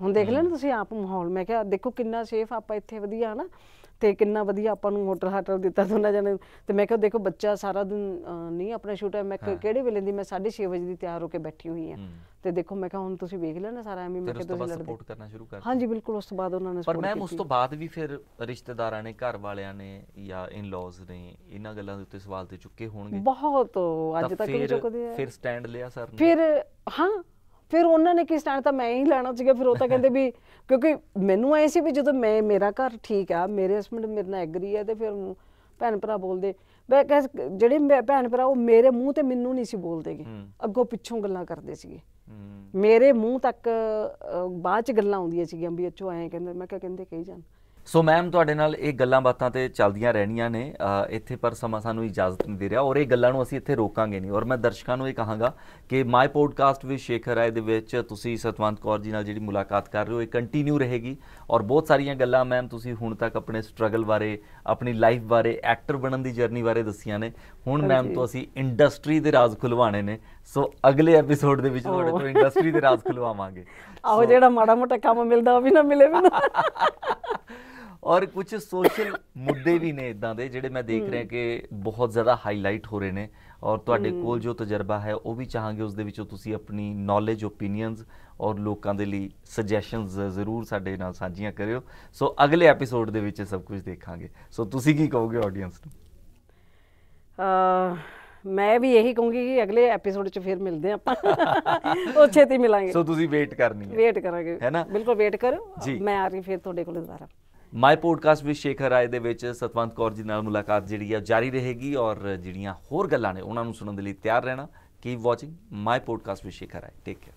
ਹੁਣ ਦੇਖ ਲੈਣ ਤੁਸੀਂ ਆਪ ਮਾਹੌਲ ਮੈਂ ਕਿਹਾ ਦੇਖੋ ਕਿੰਨਾ ਸੇਫ ਆਪਾਂ ਇੱਥੇ ਵਧੀਆ ਹਨਾ ਤੇ ਕਿੰਨਾ ਵਧੀਆ ਆਪਾਂ ਨੂੰ ਮੋਟਰ ਹਾਟਲ ਦਿੱਤਾ ਦੋਨਾਂ ਜਣੇ ਤੇ ਮੈਂ ਕਿਹਾ ਦੇਖੋ ਬੱਚਾ ਸਾਰਾ ਦਿਨ ਨਹੀਂ ਆਪਣਾ ਸ਼ੂਟ ਹੈ ਮੈਂ ਕਿਹੜੇ ਵੇਲੇ ਦੀ ਮੈਂ 6:30 ਵਜੇ ਦੀ ਤਿਆਰ ਹੋ ਕੇ ਬੈਠੀ ਹੋਈ ਆ ਤੇ ਦੇਖੋ ਮੈਂ ਕਿਹਾ ਹੁਣ ਤੁਸੀਂ ਵੇਖ ਲੈਣਾ ਸਾਰਾ ਐਵੇਂ ਮੈਂ ਕਿਹਾ ਤੁਸੀਂ ਸਪੋਰਟ ਕਰਨਾ ਸ਼ੁਰੂ ਕਰ ਹਾਂਜੀ ਬਿਲਕੁਲ ਉਸ ਤੋਂ ਬਾਅਦ ਉਹਨਾਂ ਨੇ ਪਰ ਮੈਂ ਉਸ ਤੋਂ ਬਾਅਦ ਵੀ ਫਿਰ ਰਿਸ਼ਤੇਦਾਰਾਂ ਨੇ ਘਰ ਵਾਲਿਆਂ ਨੇ ਜਾਂ ਇਨ-ਲॉज ਨੇ ਇਹਨਾਂ ਗੱਲਾਂ ਦੇ ਉੱਤੇ ਸਵਾਲ ਤੇ ਚੁੱਕੇ ਹੋਣਗੇ ਬਹੁਤ ਅੱਜ ਤੱਕ ਵੀ ਚੁੱਕਦੇ ਆ ਫਿਰ ਸਟੈਂਡ ਲਿਆ ਸਰ ਨੇ ਫਿਰ ਹਾਂ ਫਿਰ ਉਹਨਾਂ ਨੇ ਕੀ ਸਟੈਂਡ ਤਾਂ ਮੈਂ ਹੀ ਲੈਣਾ ਸੀਗਾ ਫਿਰ ਉਹ ਤਾਂ ਕਹਿੰਦੇ ਵੀ ਕਿਉਂਕਿ ਮੈਨੂੰ ਐ ਸੀ ਵੀ ਜਦੋਂ ਮੈਂ ਮੇਰਾ ਘਰ ਠੀਕ ਆ ਮੇਰੇ ਹਸਬੰਡ ਮੇਰੇ ਨਾਲ ਐਗਰੀ ਆ ਤੇ ਫਿਰ ਭੈਣ ਭਰਾ ਬੋਲਦੇ ਜਿਹੜੇ ਭੈਣ ਭਰਾ ਉਹ ਮੇਰੇ ਮੂੰਹ ਤੇ ਮੈਨੂੰ ਨਹੀਂ ਸੀ ਬੋਲਦੇਗੇ ਅੱਗੋਂ ਪਿੱਛੋਂ ਗੱਲਾਂ ਕਰਦੇ ਸੀਗੇ ਮੇਰੇ ਮੂੰਹ ਤੱਕ ਬਾਅਦ ਚ ਗੱਲਾਂ ਆਉਂਦੀਆਂ ਸੀਗੀਆਂ ਵੀ ਅੱਛੋ ਐਂ ਕਹਿੰਦੇ ਮੈਂ ਕਿਹਾ ਕਹਿੰਦੇ ਕਹੀ ਜਾਣ ਸੋ ਮੈਮ ਤੁਹਾਡੇ ਨਾਲ ਇਹ ਗੱਲਾਂ ਬਾਤਾਂ ਤੇ ਚੱਲਦੀਆਂ ਰਹਿਣੀਆਂ ਨੇ ਇੱਥੇ ਪਰ ਸਮਾਂ ਸਾਨੂੰ ਇਜਾਜ਼ਤ ਨਹੀਂ ਦੇ ਰਿਹਾ ਔਰ ਇਹ ਗੱਲਾਂ ਨੂੰ ਅਸੀਂ ਇੱਥੇ ਰੋਕਾਂਗੇ ਨਹੀਂ ਔਰ ਮੈਂ ਦਰਸ਼ਕਾਂ ਨੂੰ ਇਹ ਕਹਾਂਗਾ ਕਿ my podcast with Shekhar Rai ਦੇ ਵਿੱਚ ਤੁਸੀਂ ਸਤਵੰਤ ਕੌਰ ਜੀ ਨਾਲ ਜਿਹੜੀ ਮੁਲਾਕਾਤ ਕਰ ਰਹੇ ਹੋ ਇਹ ਕੰਟੀਨਿਊ ਰਹੇਗੀ ਔਰ ਬਹੁਤ ਸਾਰੀਆਂ ਗੱਲਾਂ ਮੈਮ ਤੁਸੀਂ ਹੁਣ ਤੱਕ ਆਪਣੇ ਸਟਰਗਲ ਬਾਰੇ ਆਪਣੀ ਲਾਈਫ ਬਾਰੇ ਐਕਟਰ ਬਣਨ ਦੀ ਜਰਨੀ ਬਾਰੇ ਦੱਸੀਆਂ ਨੇ ਹੁਣ ਮੈਮ ਤੋਂ ਅਸੀਂ ਇੰਡਸਟਰੀ ਦੇ ਰਾਜ਼ ਖੁਲਵਾਣੇ ਨੇ ਸੋ ਅਗਲੇ ਐਪੀਸੋਡ ਦੇ ਵਿੱਚ ਤੁਹਾਡੇ ਤੋਂ ਇੰਡਸਟਰੀ ਦੇ ਰਾਜ਼ ਖੁਲਵਾਵਾਂਗੇ ਆਹੋ ਜਿਹੜਾ ਮਾੜਾ ਮੋਟਾ ਕੰਮ ਮਿਲਦਾ ਉਹ ਵੀ ਨਾ ਮਿਲੇ ਮੈਨੂੰ ਔਰ ਕੁਝ ਸੋਸ਼ਲ ਮੁੱਦੇ ਵੀ ਨੇ ਇਦਾਂ ਦੇ ਜਿਹੜੇ ਮੈਂ ਦੇਖ ਰਿਹਾ ਕਿ ਬਹੁਤ ਜ਼ਿਆਦਾ ਹਾਈਲਾਈਟ ਹੋ ਰਹੇ ਨੇ ਔਰ ਤੁਹਾਡੇ ਕੋਲ ਜੋ ਤਜਰਬਾ ਹੈ ਉਹ ਵੀ ਚਾਹਾਂਗੇ ਉਸ ਦੇ ਵਿੱਚੋਂ ਤੁਸੀਂ ਆਪਣੀ ਨੌਲੇਜ ਓਪੀਨੀਅਨਸ ਔਰ ਲੋਕਾਂ ਦੇ ਲਈ ਸੁਜੈਸ਼ਨਸ ਜ਼ਰੂਰ ਸਾਡੇ ਨਾਲ ਸਾਂਝੀਆਂ ਕਰਿਓ ਸੋ ਅਗਲੇ ਐਪੀਸੋਡ ਦੇ ਵਿੱਚ ਸਭ ਕੁਝ ਦੇਖਾਂਗੇ ਸੋ ਤੁਸੀਂ ਕੀ ਕਹੋਗੇ ਆਡੀਅנס ਨੂੰ ਮੈਂ ਵੀ ਇਹੀ ਕਹੂੰਗੀ ਕਿ ਅਗਲੇ ਐਪੀਸੋਡ 'ਚ ਫਿਰ ਮਿਲਦੇ ਆਪਾਂ ਉਹ ਛੇਤੀ ਮਿਲਾਂਗੇ ਸੋ ਤੁਸੀਂ ਵੇਟ ਕਰਨੀ ਹੈ ਵੇਟ ਕਰਾਂਗੇ ਹੈ ਨਾ ਬਿਲਕੁਲ ਵੇਟ ਕਰੋ ਮੈਂ ਆ ਰਹੀ ਫਿਰ ਤੁਹਾਡੇ ਕੋਲ ਦੁਬਾਰਾ my podcast with Shekhar Rai ਦੇ ਵਿੱਚ ਸਤਵੰਤ ਕੌਰ ਜੀ ਨਾਲ ਮੁਲਾਕਾਤ ਜਿਹੜੀ ਆ ਜਾਰੀ ਰਹੇਗੀ ਔਰ ਜਿਹੜੀਆਂ ਹੋਰ ਗੱਲਾਂ ਨੇ ਉਹਨਾਂ ਨੂੰ ਸੁਣਨ ਦੇ ਲਈ ਤਿਆਰ ਰਹਿਣਾ keep watching my podcast with Shekhar Rai take care